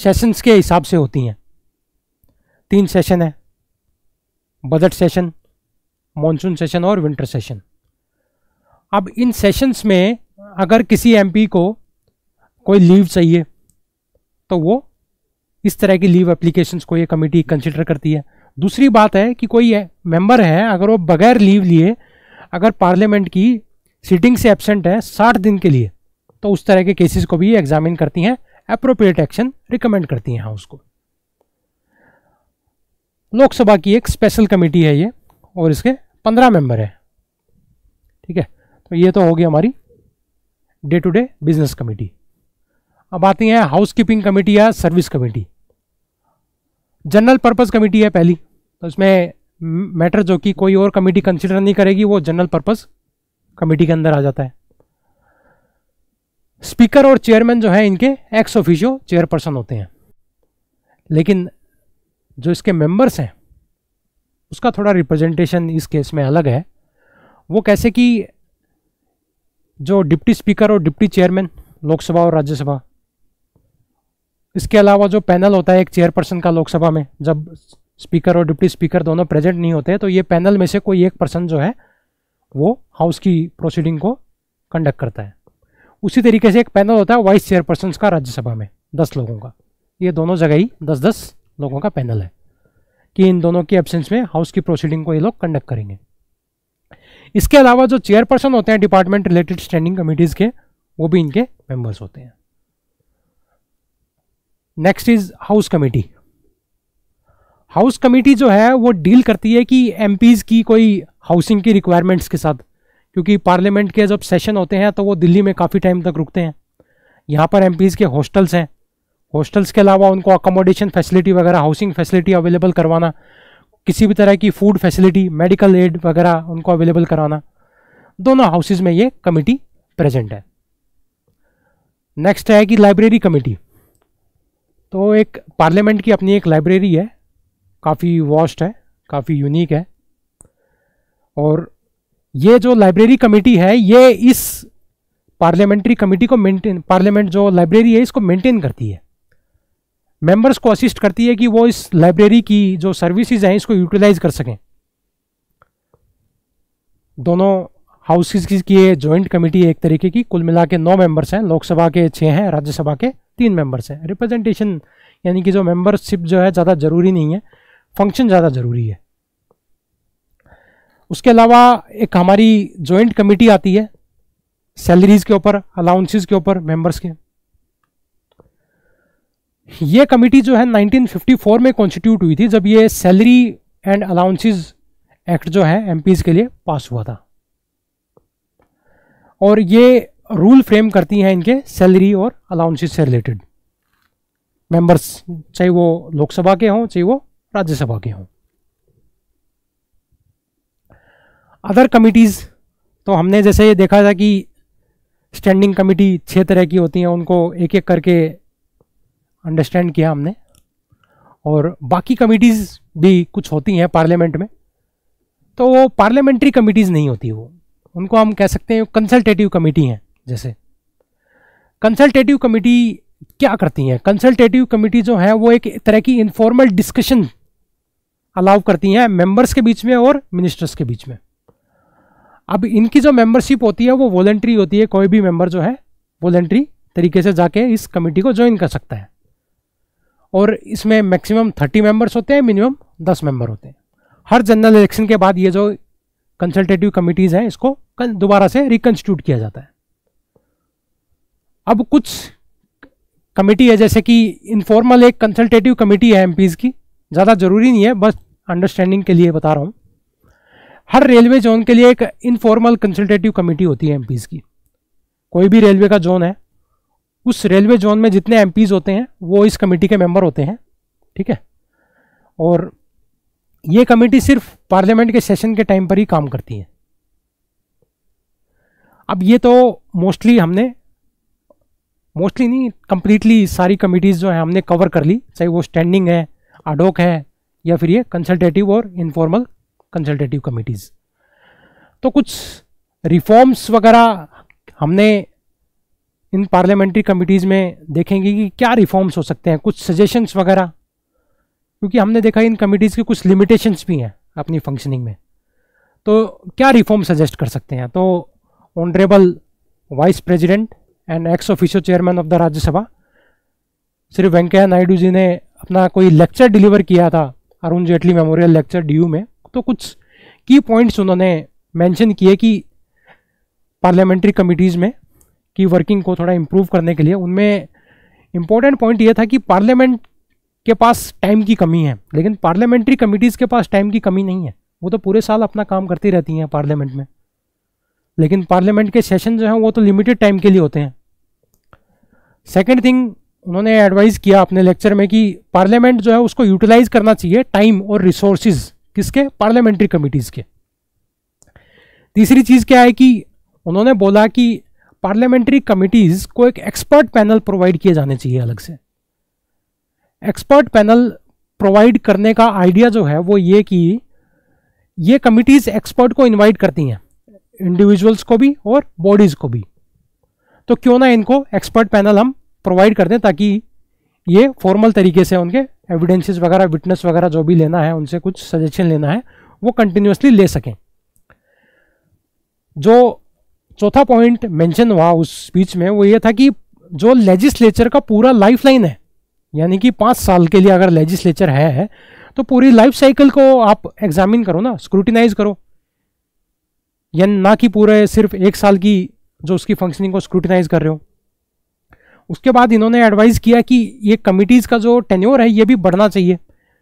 सेशंस के हिसाब से होती हैं तीन सेशन है बजट सेशन मॉनसून सेशन और विंटर सेशन अब इन सेशंस में अगर किसी एमपी को कोई लीव चाहिए तो वो इस तरह की लीव एप्लीकेशन को ये कमेटी कंसिडर करती है दूसरी बात है कि कोई है, मेंबर है अगर वो बगैर लीव लिए अगर पार्लियामेंट की सिटिंग से एबसेंट है साठ दिन के लिए तो उस तरह के केसेस को भी एग्जामिन करती हैं अप्रोप्रिएट एक्शन रिकमेंड करती हैं हाउस को लोकसभा की एक स्पेशल कमेटी है ये और इसके पंद्रह मेंबर हैं ठीक है तो ये तो होगी हमारी day to day business committee अब आती है हाउस कीपिंग कमेटी या service committee general purpose committee है पहली तो इसमें मैटर जो कि कोई और कमेटी कंसिडर नहीं करेगी वो जनरल पर्पस कमेटी के अंदर आ जाता है स्पीकर और चेयरमैन जो है इनके एक्स ऑफिशियो चेयरपर्सन होते हैं लेकिन जो इसके मेंबर्स हैं उसका थोड़ा रिप्रेजेंटेशन इस केस में अलग है वो कैसे कि जो डिप्टी स्पीकर और डिप्टी चेयरमैन लोकसभा और राज्यसभा इसके अलावा जो पैनल होता है एक चेयरपर्सन का लोकसभा में जब स्पीकर और डिप्टी स्पीकर दोनों प्रेजेंट नहीं होते तो ये पैनल में से कोई एक पर्सन जो है वो हाउस की प्रोसीडिंग को कंडक्ट करता है उसी तरीके से एक पैनल होता है वाइस चेयरपर्सन का राज्यसभा में दस लोगों का ये दोनों जगह ही दस दस लोगों का पैनल है कि इन दोनों की एब्सेंस में हाउस की प्रोसीडिंग को ये लोग कंडक्ट करेंगे इसके अलावा जो चेयरपर्सन होते हैं डिपार्टमेंट रिलेटेड स्टैंडिंग कमिटीज़ के वो भी इनके मेंबर्स होते हैं next is house committee house committee जो है वो डील करती है कि एम की कोई हाउसिंग की रिक्वायरमेंट्स के साथ क्योंकि पार्लियामेंट के जब सेशन होते हैं तो वो दिल्ली में काफ़ी टाइम तक रुकते हैं यहाँ पर एम के हॉस्टल्स हैं हॉस्टल्स के अलावा उनको अकोमोडेशन फैसिलिटी वगैरह हाउसिंग फैसिलिटी अवेलेबल करवाना किसी भी तरह की फूड फैसिलिटी मेडिकल एड वगैरह उनको अवेलेबल कराना दोनों हाउसेज में ये कमेटी प्रेजेंट है नेक्स्ट है कि लाइब्रेरी कमेटी तो एक पार्लियामेंट की अपनी एक लाइब्रेरी है काफ़ी वॉस्ट है काफ़ी यूनिक है और ये जो लाइब्रेरी कमेटी है ये इस पार्लियामेंट्री कमेटी को मेंटेन पार्लियामेंट जो लाइब्रेरी है इसको मेंटेन करती है मेंबर्स को असिस्ट करती है कि वो इस लाइब्रेरी की जो सर्विसेज हैं इसको यूटिलाइज कर सकें दोनों हाउसेज की ये जॉइंट कमेटी एक तरीके की कुल मिला के नौ मेंबर्स हैं लोकसभा के छः हैं राज्यसभा के तीन मेंबर्स हैं रिप्रेजेंटेशन यानी कि जो मेंबरशिप जो है ज़्यादा ज़रूरी नहीं है फंक्शन ज़्यादा ज़रूरी है उसके अलावा एक हमारी जॉइंट कमेटी आती है सैलरीज के ऊपर अलाउंसेस के ऊपर मेंबर्स के ये कमेटी जो है 1954 में कॉन्स्टिट्यूट हुई थी जब ये सैलरी एंड अलाउंसेस एक्ट जो है एमपीज के लिए पास हुआ था और ये रूल फ्रेम करती हैं इनके सैलरी और अलाउंसेस से रिलेटेड मेंबर्स चाहे वो लोकसभा के हों चाहे वो राज्यसभा के हों अदर कमिटीज़ तो हमने जैसे ये देखा था कि स्टैंडिंग कमिटी छः तरह की होती हैं उनको एक एक करके अंडरस्टैंड किया हमने और बाकी कमिटीज़ भी कुछ होती हैं पार्लियामेंट में तो वो पार्लियामेंट्री कमिटीज़ नहीं होती वो उनको हम कह सकते हैं कंसल्टेटिव कमेटी हैं जैसे कंसल्टेटिव कमेटी क्या करती हैं कंसल्टेटिव कमेटी जो है वो एक तरह की इनफॉर्मल डिस्कशन अलाउ करती हैं मेंबर्स के बीच में और मिनिस्टर्स के बीच में अब इनकी जो मेंबरशिप होती है वो वॉलेंट्री होती है कोई भी मेंबर जो है वॉलेंट्री तरीके से जाके इस कमेटी को ज्वाइन कर सकता है और इसमें मैक्सिमम थर्टी मेंबर्स होते हैं मिनिमम दस मेंबर होते हैं हर जनरल इलेक्शन के बाद ये जो कंसल्टेटिव कमिटीज़ हैं इसको दोबारा से रिकन्स्टिट्यूट किया जाता है अब कुछ कमेटी है जैसे कि इनफॉर्मल एक कंसल्टेटिव कमेटी है एमपीज की ज़्यादा ज़रूरी नहीं है बस अंडरस्टैंडिंग के लिए बता रहा हूँ हर रेलवे जोन के लिए एक इनफॉर्मल कंसल्टेटिव कमेटी होती है एमपीज की कोई भी रेलवे का जोन है उस रेलवे जोन में जितने एम होते हैं वो इस कमेटी के मेंबर होते हैं ठीक है और ये कमेटी सिर्फ पार्लियामेंट के सेशन के टाइम पर ही काम करती है अब ये तो मोस्टली हमने मोस्टली नहीं कम्प्लीटली सारी कमिटीज़ जो है हमने कवर कर ली चाहे वो स्टैंडिंग है अडोक है या फिर ये कंसल्टेटिव और इनफॉर्मल कंसल्टेटिव कमिटीज़ तो कुछ रिफॉर्म्स वगैरह हमने इन पार्लियामेंट्री कमिटीज़ में देखेंगे कि क्या रिफॉर्म्स हो सकते हैं कुछ सजेशंस वगैरह क्योंकि हमने देखा इन कमिटीज़ की कुछ लिमिटेशंस भी हैं अपनी फंक्शनिंग में तो क्या रिफॉर्म सजेस्ट कर सकते हैं तो honourable vice president and ex officio chairman of the Rajya Sabha Shri Venkaiah Naidu ji ने अपना कोई लेक्चर डिलीवर किया था अरुण जेटली मेमोरियल लेक्चर डी में तो कुछ की पॉइंट्स उन्होंने मेंशन किए कि पार्लियामेंट्री कमिटीज़ में की वर्किंग को थोड़ा इम्प्रूव करने के लिए उनमें इम्पोर्टेंट पॉइंट यह था कि पार्लियामेंट के पास टाइम की कमी है लेकिन पार्लियामेंट्री कमिटीज़ के पास टाइम की कमी नहीं है वो तो पूरे साल अपना काम करती रहती हैं पार्लियामेंट में लेकिन पार्लियामेंट के सेशन जो हैं वो तो लिमिटेड टाइम के लिए होते हैं सेकेंड थिंग उन्होंने एडवाइस किया अपने लेक्चर में कि पार्लियामेंट जो है उसको यूटिलाइज करना चाहिए टाइम और रिसोर्सेज किसके पार्लियामेंट्री कमिटीज के तीसरी चीज़ क्या है कि उन्होंने बोला कि पार्लियामेंट्री कमिटीज़ को एक एक्सपर्ट पैनल प्रोवाइड किए जाने चाहिए अलग से एक्सपर्ट पैनल प्रोवाइड करने का आइडिया जो है वो ये कि ये कमिटीज़ एक्सपर्ट को इनवाइट करती हैं इंडिविजुअल्स को भी और बॉडीज़ को भी तो क्यों ना इनको एक्सपर्ट पैनल हम प्रोवाइड कर दें ताकि ये फॉर्मल तरीके से उनके एविडेंसेस वगैरह विटनेस वगैरह जो भी लेना है उनसे कुछ सजेशन लेना है वो कंटिन्यूसली ले सकें जो चौथा पॉइंट मेंशन हुआ उस स्पीच में वो ये था कि जो लेजिस्लेचर का पूरा लाइफ लाइन है यानी कि पाँच साल के लिए अगर लेजिस्लेचर है, है तो पूरी लाइफ साइकिल को आप एग्जामिन करो ना स्क्रूटिनाइज करो या ना कि पूरे सिर्फ एक साल की जो उसकी फंक्शनिंग को स्क्रूटिनाइज कर रहे हो उसके बाद इन्होंने एडवाइस किया कि ये कमिटीज़ का जो टेन्योर है ये भी बढ़ना चाहिए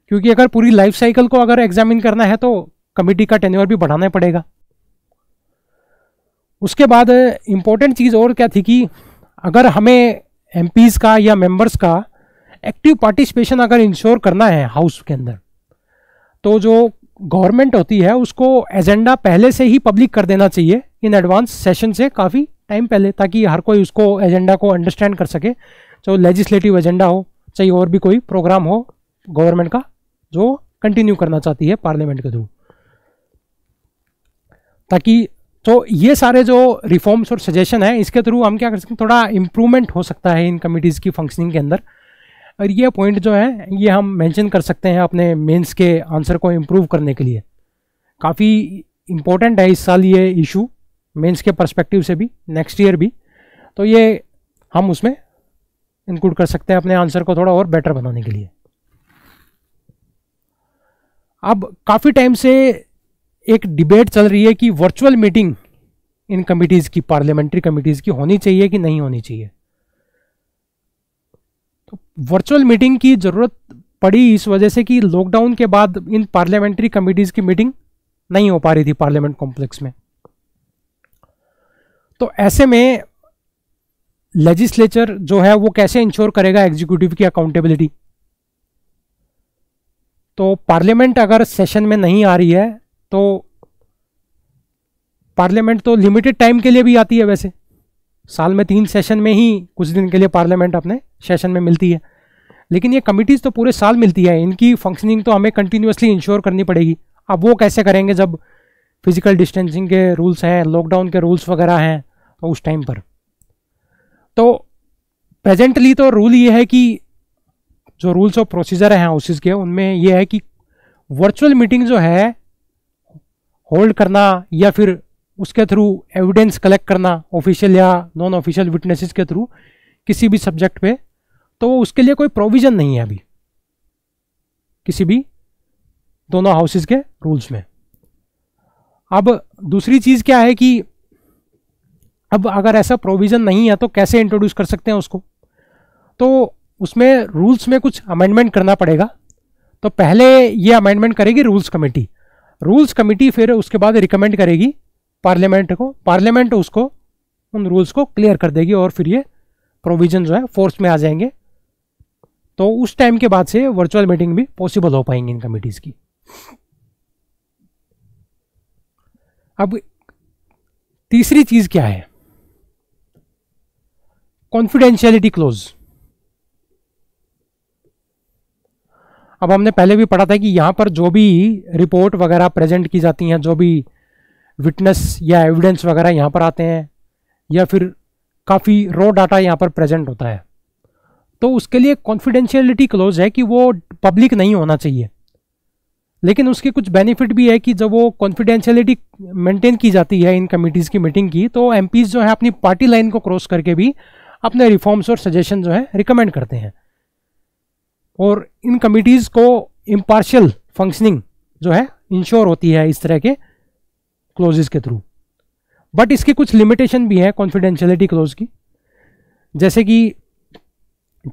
क्योंकि अगर पूरी लाइफ साइकिल को अगर एग्जामिन करना है तो कमिटी का टेन्योर भी बढ़ाना पड़ेगा उसके बाद इम्पोर्टेंट चीज़ और क्या थी कि अगर हमें एम का या मेंबर्स का एक्टिव पार्टिसिपेशन अगर इंश्योर करना है हाउस के अंदर तो जो गवर्नमेंट होती है उसको एजेंडा पहले से ही पब्लिक कर देना चाहिए इन एडवांस सेशन से काफ़ी टाइम पहले ताकि हर कोई उसको एजेंडा को अंडरस्टैंड कर सके चाहे लेजिस्लेटिव एजेंडा हो चाहे और भी कोई प्रोग्राम हो गवर्नमेंट का जो कंटिन्यू करना चाहती है पार्लियामेंट के थ्रू ताकि तो ये सारे जो रिफॉर्म्स और सजेशन है इसके थ्रू हम क्या कर सकते हैं थोड़ा इम्प्रूवमेंट हो सकता है इन कमिटीज़ की फंक्शनिंग के अंदर और ये पॉइंट जो है ये हम मेंशन कर सकते हैं अपने मेंस के आंसर को इम्प्रूव करने के लिए काफ़ी इम्पोर्टेंट है इस साल ये इशू मेंस के पर्सपेक्टिव से भी नेक्स्ट ईयर भी तो ये हम उसमें इंक्लूड कर सकते हैं अपने आंसर को थोड़ा और बेटर बनाने के लिए अब काफ़ी टाइम से एक डिबेट चल रही है कि वर्चुअल मीटिंग इन कमिटीज़ की पार्लियामेंट्री कमिटीज़ की होनी चाहिए कि नहीं होनी चाहिए वर्चुअल तो मीटिंग की ज़रूरत पड़ी इस वजह से कि लॉकडाउन के बाद इन पार्लियामेंट्री कमेटीज़ की मीटिंग नहीं हो पा रही थी पार्लियामेंट कॉम्प्लेक्स में तो ऐसे में लेजिस्लेचर जो है वो कैसे इंश्योर करेगा एग्जीक्यूटिव की अकाउंटेबिलिटी तो पार्लियामेंट अगर सेशन में नहीं आ रही है तो पार्लियामेंट तो लिमिटेड टाइम के लिए भी आती है वैसे साल में तीन सेशन में ही कुछ दिन के लिए पार्लियामेंट अपने सेशन में मिलती है लेकिन ये कमिटीज़ तो पूरे साल मिलती है इनकी फंक्शनिंग तो हमें कंटिन्यूसली इंश्योर करनी पड़ेगी अब वो कैसे करेंगे जब फिजिकल डिस्टेंसिंग के रूल्स हैं लॉकडाउन के रूल्स वगैरह हैं तो उस टाइम पर तो प्रेजेंटली तो रूल ये है कि जो रूल्स और प्रोसीजर हैं हाउसेज के उनमें यह है कि वर्चुअल मीटिंग जो है होल्ड करना या फिर उसके थ्रू एविडेंस कलेक्ट करना ऑफिशियल या नॉन ऑफिशियल विटनेसेस के थ्रू किसी भी सब्जेक्ट पे तो उसके लिए कोई प्रोविज़न नहीं है अभी किसी भी दोनों हाउसेस के रूल्स में अब दूसरी चीज़ क्या है कि अब अगर ऐसा प्रोविज़न नहीं है तो कैसे इंट्रोड्यूस कर सकते हैं उसको तो उसमें रूल्स में कुछ अमेंडमेंट करना पड़ेगा तो पहले ये अमेंडमेंट करेगी रूल्स कमेटी रूल्स कमेटी फिर उसके बाद रिकमेंड करेगी पार्लियामेंट को पार्लियामेंट उसको उन रूल्स को क्लियर कर देगी और फिर ये प्रोविज़न जो है फोर्स में आ जाएंगे तो उस टाइम के बाद से वर्चुअल मीटिंग भी पॉसिबल हो पाएंगी इन कमिटीज़ की अब तीसरी चीज़ क्या है कॉन्फिडेंशियलिटी क्लोज अब हमने पहले भी पढ़ा था कि यहां पर जो भी रिपोर्ट वगैरह प्रेजेंट की जाती हैं जो भी विटनेस या एविडेंस वगैरह यहाँ पर आते हैं या फिर काफ़ी रॉ डाटा यहाँ पर प्रेजेंट होता है तो उसके लिए कॉन्फिडेंशियलिटी क्लोज है कि वो पब्लिक नहीं होना चाहिए लेकिन उसके कुछ बेनिफिट भी है कि जब वो कॉन्फिडेंशियलिटी मेंटेन की जाती है इन कमिटीज़ की मीटिंग की तो एम जो है अपनी पार्टी लाइन को क्रॉस करके भी अपने रिफॉर्म्स और सजेशन जो है रिकमेंड करते हैं और इन कमिटीज़ को इम्पार्शल फंक्शनिंग जो है इंश्योर होती है इस तरह के क्लोजेज के थ्रू बट इसकी कुछ लिमिटेशन भी है कॉन्फिडेंशियलिटी क्लोज की जैसे कि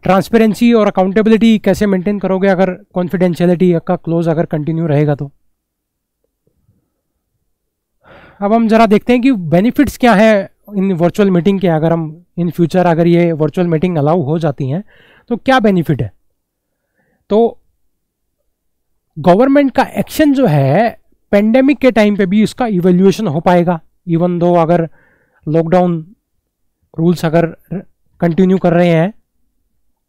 ट्रांसपेरेंसी और अकाउंटेबिलिटी कैसे मेंटेन करोगे अगर कॉन्फिडेंशियलिटी का क्लोज अगर कंटिन्यू रहेगा तो अब हम जरा देखते हैं कि बेनिफिट्स क्या है इन वर्चुअल मीटिंग के अगर हम इन फ्यूचर अगर ये वर्चुअल मीटिंग अलाउ हो जाती हैं तो क्या बेनिफिट है तो गवर्नमेंट का एक्शन जो है पेंडेमिक के टाइम पे भी इसका इवेल्यूएशन हो पाएगा इवन दो अगर लॉकडाउन रूल्स अगर कंटिन्यू कर रहे हैं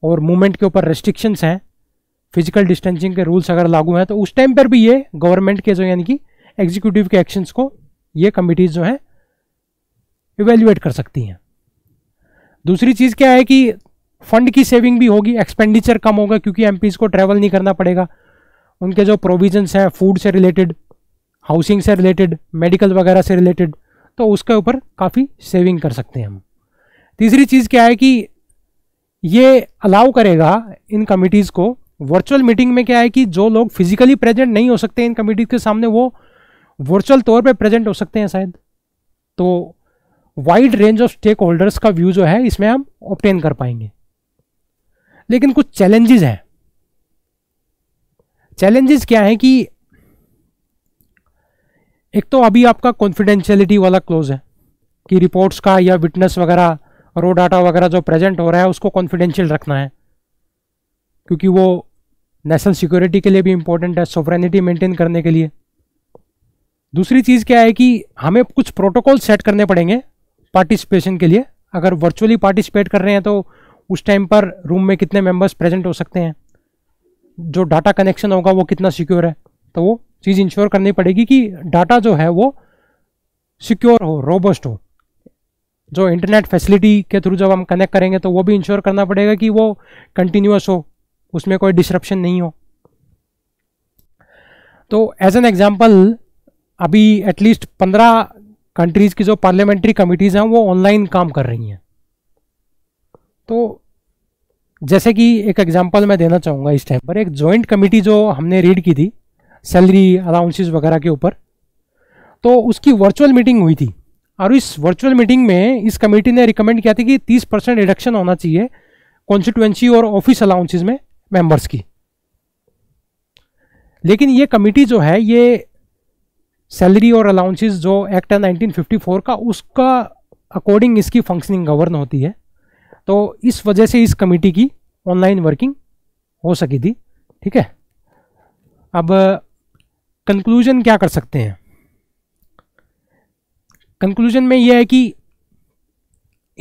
और मूवमेंट के ऊपर रेस्ट्रिक्शंस हैं फिजिकल डिस्टेंसिंग के रूल्स अगर लागू हैं तो उस टाइम पर भी ये गवर्नमेंट के जो यानी कि एग्जीक्यूटिव के एक्शंस को ये कमिटीज़ जो हैं इवेल्यूएट कर सकती हैं दूसरी चीज़ क्या है कि फंड की सेविंग भी होगी एक्सपेंडिचर कम होगा क्योंकि एम को ट्रैवल नहीं करना पड़ेगा उनके जो प्रोविजन्स हैं फूड से रिलेटेड हाउसिंग से रिलेटेड मेडिकल वगैरह से रिलेटेड तो उसके ऊपर काफ़ी सेविंग कर सकते हैं हम तीसरी चीज़ क्या है कि ये अलाउ करेगा इन कमिटीज़ को वर्चुअल मीटिंग में क्या है कि जो लोग फिजिकली प्रेजेंट नहीं हो सकते इन कमिटीज़ के सामने वो वर्चुअल तौर पे प्रेजेंट हो सकते हैं शायद तो wide range of stakeholders का व्यू जो है इसमें हम ऑप्टेन कर पाएंगे लेकिन कुछ चैलेंजेस हैं चैलेंजेस क्या हैं कि एक तो अभी आपका कॉन्फिडेंशियलिटी वाला क्लोज है कि रिपोर्ट्स का या विटनेस वगैरह रो डाटा वगैरह जो प्रेजेंट हो रहा है उसको कॉन्फिडेंशियल रखना है क्योंकि वो नेशनल सिक्योरिटी के लिए भी इम्पोर्टेंट है सोवरेनिटी मेंटेन करने के लिए दूसरी चीज़ क्या है कि हमें कुछ प्रोटोकॉल सेट करने पड़ेंगे पार्टिसिपेशन के लिए अगर वर्चुअली पार्टिसिपेट कर रहे हैं तो उस टाइम पर रूम में कितने मेंबर्स प्रेजेंट हो सकते हैं जो डाटा कनेक्शन होगा वो कितना सिक्योर है तो वो चीज़ इंश्योर करनी पड़ेगी कि डाटा जो है वो सिक्योर हो रोबस्ट हो जो इंटरनेट फैसिलिटी के थ्रू जब हम कनेक्ट करेंगे तो वो भी इंश्योर करना पड़ेगा कि वो कंटिन्यूस हो उसमें कोई डिस्ट्रप्शन नहीं हो तो एज एन एग्जाम्पल अभी एटलीस्ट पंद्रह कंट्रीज़ की जो पार्लियामेंट्री कमिटीज़ हैं वो ऑनलाइन काम कर रही हैं तो जैसे कि एक एग्जाम्पल मैं देना चाहूँगा इस टाइम पर एक जॉइंट कमेटी जो हमने रीड की थी सैलरी अलाउंसेस वगैरह के ऊपर तो उसकी वर्चुअल मीटिंग हुई थी और इस वर्चुअल मीटिंग में इस कमेटी ने रिकमेंड किया था कि 30 परसेंट रिडक्शन होना चाहिए कॉन्स्टिट्यूएंसी और ऑफिस अलाउंसेज में मेंबर्स की लेकिन ये कमेटी जो है ये सैलरी और अलाउंसेज जो एक्ट है फोर का उसका अकॉर्डिंग इसकी फंक्शनिंग गवर्न होती है तो इस वजह से इस कमेटी की ऑनलाइन वर्किंग हो सकी थी ठीक है अब कंक्लूजन क्या कर सकते हैं कंक्लूजन में यह है कि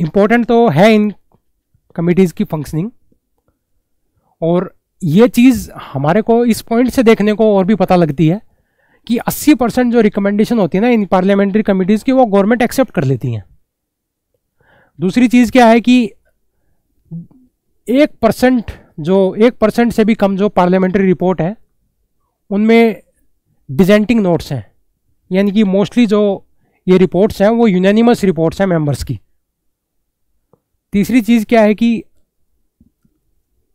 इंपॉर्टेंट तो है इन कमिटीज़ की फंक्शनिंग और ये चीज़ हमारे को इस पॉइंट से देखने को और भी पता लगती है कि 80 परसेंट जो रिकमेंडेशन होती है ना इन पार्लियामेंट्री कमिटीज़ की वो गवर्नमेंट एक्सेप्ट कर लेती हैं दूसरी चीज़ क्या है कि एक परसेंट जो एक परसेंट से भी कम जो पार्लियामेंट्री रिपोर्ट है उनमें डिजेंटिंग नोट्स हैं यानी कि मोस्टली जो ये रिपोर्ट्स हैं वो यूनानिमस रिपोर्ट्स हैं मेंबर्स की तीसरी चीज़ क्या है कि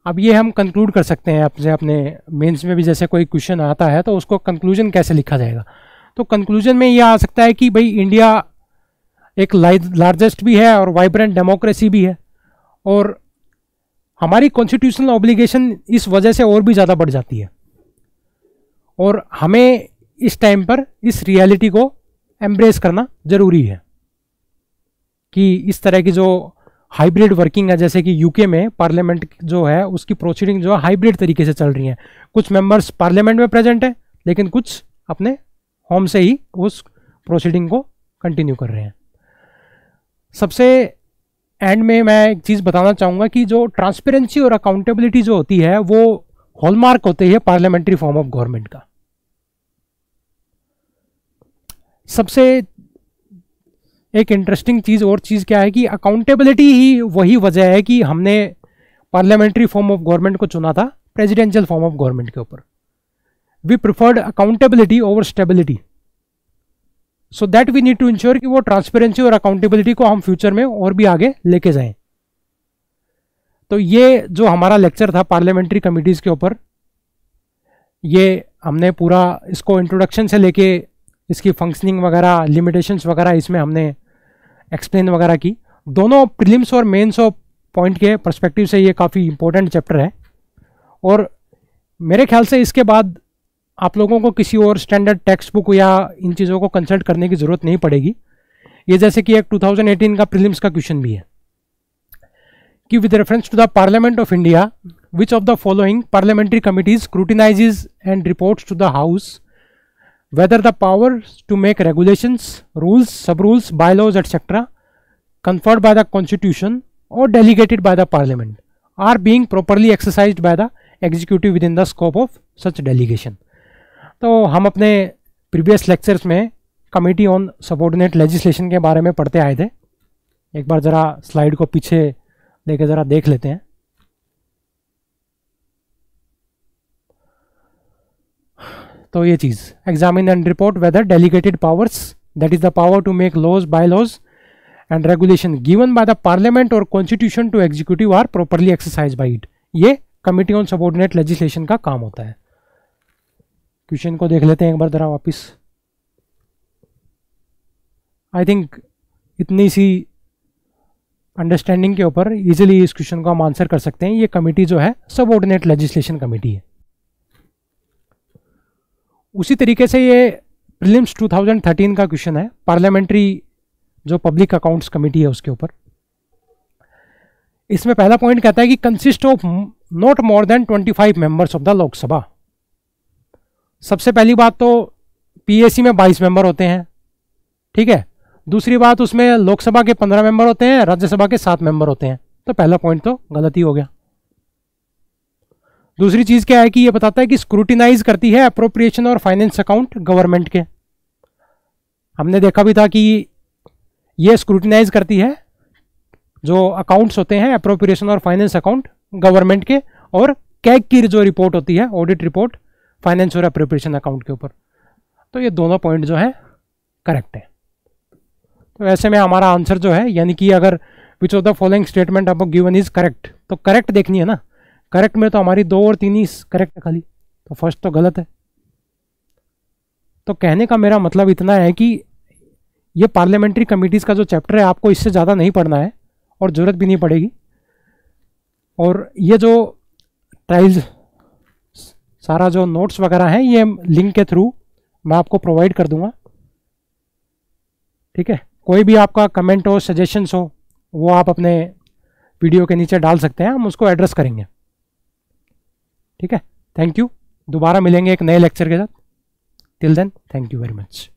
अब ये हम कंक्लूड कर सकते हैं अपने अपने मेंस में भी जैसे कोई क्वेश्चन आता है तो उसको कंक्लूजन कैसे लिखा जाएगा तो कंक्लूजन में यह आ सकता है कि भाई इंडिया एक लार्जेस्ट भी है और वाइब्रेंट डेमोक्रेसी भी है और हमारी कॉन्स्टिट्यूशनल ऑब्लिगेशन इस वजह से और भी ज़्यादा बढ़ जाती है और हमें इस टाइम पर इस रियलिटी को एम्ब्रेस करना ज़रूरी है कि इस तरह की जो हाइब्रिड वर्किंग है जैसे कि यूके में पार्लियामेंट जो है उसकी प्रोसीडिंग जो है हाइब्रिड तरीके से चल रही है कुछ मेंबर्स पार्लियामेंट में प्रेजेंट हैं लेकिन कुछ अपने होम से ही उस प्रोसीडिंग को कंटिन्यू कर रहे हैं सबसे एंड में मैं एक चीज़ बताना चाहूँगा कि जो ट्रांसपेरेंसी और अकाउंटेबिलिटी जो होती है वो हॉलमार्क होते हैं पार्लियामेंट्री फॉर्म ऑफ गवर्नमेंट का सबसे एक इंटरेस्टिंग चीज़ और चीज़ क्या है कि अकाउंटेबिलिटी ही वही वजह है कि हमने पार्लियामेंट्री फॉर्म ऑफ गवर्नमेंट को चुना था प्रेसिडेंशियल फॉर्म ऑफ गवर्नमेंट के ऊपर we preferred accountability over stability so that we need to ensure कि वो ट्रांसपेरेंसी और अकाउंटेबिलिटी को हम फ्यूचर में और भी आगे लेके जाएं तो ये जो हमारा लेक्चर था पार्लियामेंट्री कमिटीज़ के ऊपर ये हमने पूरा इसको इंट्रोडक्शन से लेके इसकी फंक्शनिंग वगैरह लिमिटेशंस वगैरह इसमें हमने एक्सप्लेन वगैरह की दोनों प्रिलिम्स और मेंस ऑफ पॉइंट के परस्पेक्टिव से ये काफ़ी इंपॉर्टेंट चैप्टर है और मेरे ख्याल से इसके बाद आप लोगों को किसी और स्टैंडर्ड टेक्स्ट बुक या इन चीज़ों को कंसल्ट करने की ज़रूरत नहीं पड़ेगी ये जैसे कि एक 2018 का प्रीलिम्स का क्वेश्चन भी है कि with reference to the parliament of India which of the following parliamentary committees scrutinises and report to the house whether the power to make regulation rules sub rules bylaws etcetera conferred by the constitution और delegated by the parliament are being properly exercise by the executive within the scope of such delegation तो हम अपने previous lectures में committee on subordinate legislation के बारे में पढ़ते आए थे एक बार जरा स्लाइड को पीछे लेके ज़रा देख लेते हैं तो ये चीज़ examine and report whether delegated powers that is the power to make laws bylaws and regulation given by the parliament और constitution to executive are properly exercise by it ये कमिटी ऑन सबोर्डिनेट लेजिस्लेशन का काम होता है question को देख लेते हैं एक बार जरा वापिस आई थिंक इतनी सी अंडरस्टैंडिंग के ऊपर इजीली इस क्वेश्चन को हम आंसर कर सकते हैं ये कमेटी जो है सबऑर्डिनेट लेजिस्लेशन कमेटी है उसी तरीके से ये प्रिलिम्स 2013 का क्वेश्चन है पार्लियामेंट्री जो पब्लिक अकाउंट्स कमेटी है उसके ऊपर इसमें पहला पॉइंट कहता है कि consist of not more than 25 members of the Lok Sabha सबसे पहली बात तो पीएसी में 22 मेंबर होते हैं ठीक है दूसरी बात उसमें लोकसभा के पंद्रह मेंबर होते हैं राज्यसभा के सात मेंबर होते हैं तो पहला पॉइंट तो गलत ही हो गया दूसरी चीज क्या है कि ये बताता है कि स्क्रूटिनाइज करती है अप्रोप्रिएशन और फाइनेंस अकाउंट गवर्नमेंट के हमने देखा भी था कि ये स्क्रूटिनाइज करती है जो अकाउंट्स होते हैं अप्रोप्रिएशन और फाइनेंस अकाउंट गवर्नमेंट के और कैग की जो रिपोर्ट होती है ऑडिट रिपोर्ट फाइनेंस और अप्रोप्रिएशन अकाउंट के ऊपर तो ये दोनों पॉइंट जो है करेक्ट है तो ऐसे में हमारा आंसर जो है यानी कि अगर which of the following statement अब गिवन इज करेक्ट तो करेक्ट देखनी है ना करेक्ट में तो हमारी दो और तीन ही करेक्ट है खाली तो फर्स्ट तो गलत है तो कहने का मेरा मतलब इतना है कि ये पार्लियामेंट्री कमेटीज़ का जो चैप्टर है आपको इससे ज़्यादा नहीं पढ़ना है और ज़रूरत भी नहीं पड़ेगी और ये जो ट्राइल्स सारा जो नोट्स वगैरह हैं ये लिंक के थ्रू मैं आपको प्रोवाइड कर दूंगा ठीक है कोई भी आपका कमेंट हो सजेशंस हो वो आप अपने वीडियो के नीचे डाल सकते हैं हम उसको एड्रेस करेंगे ठीक है थैंक यू दोबारा मिलेंगे एक नए लेक्चर के साथ till then thank you very much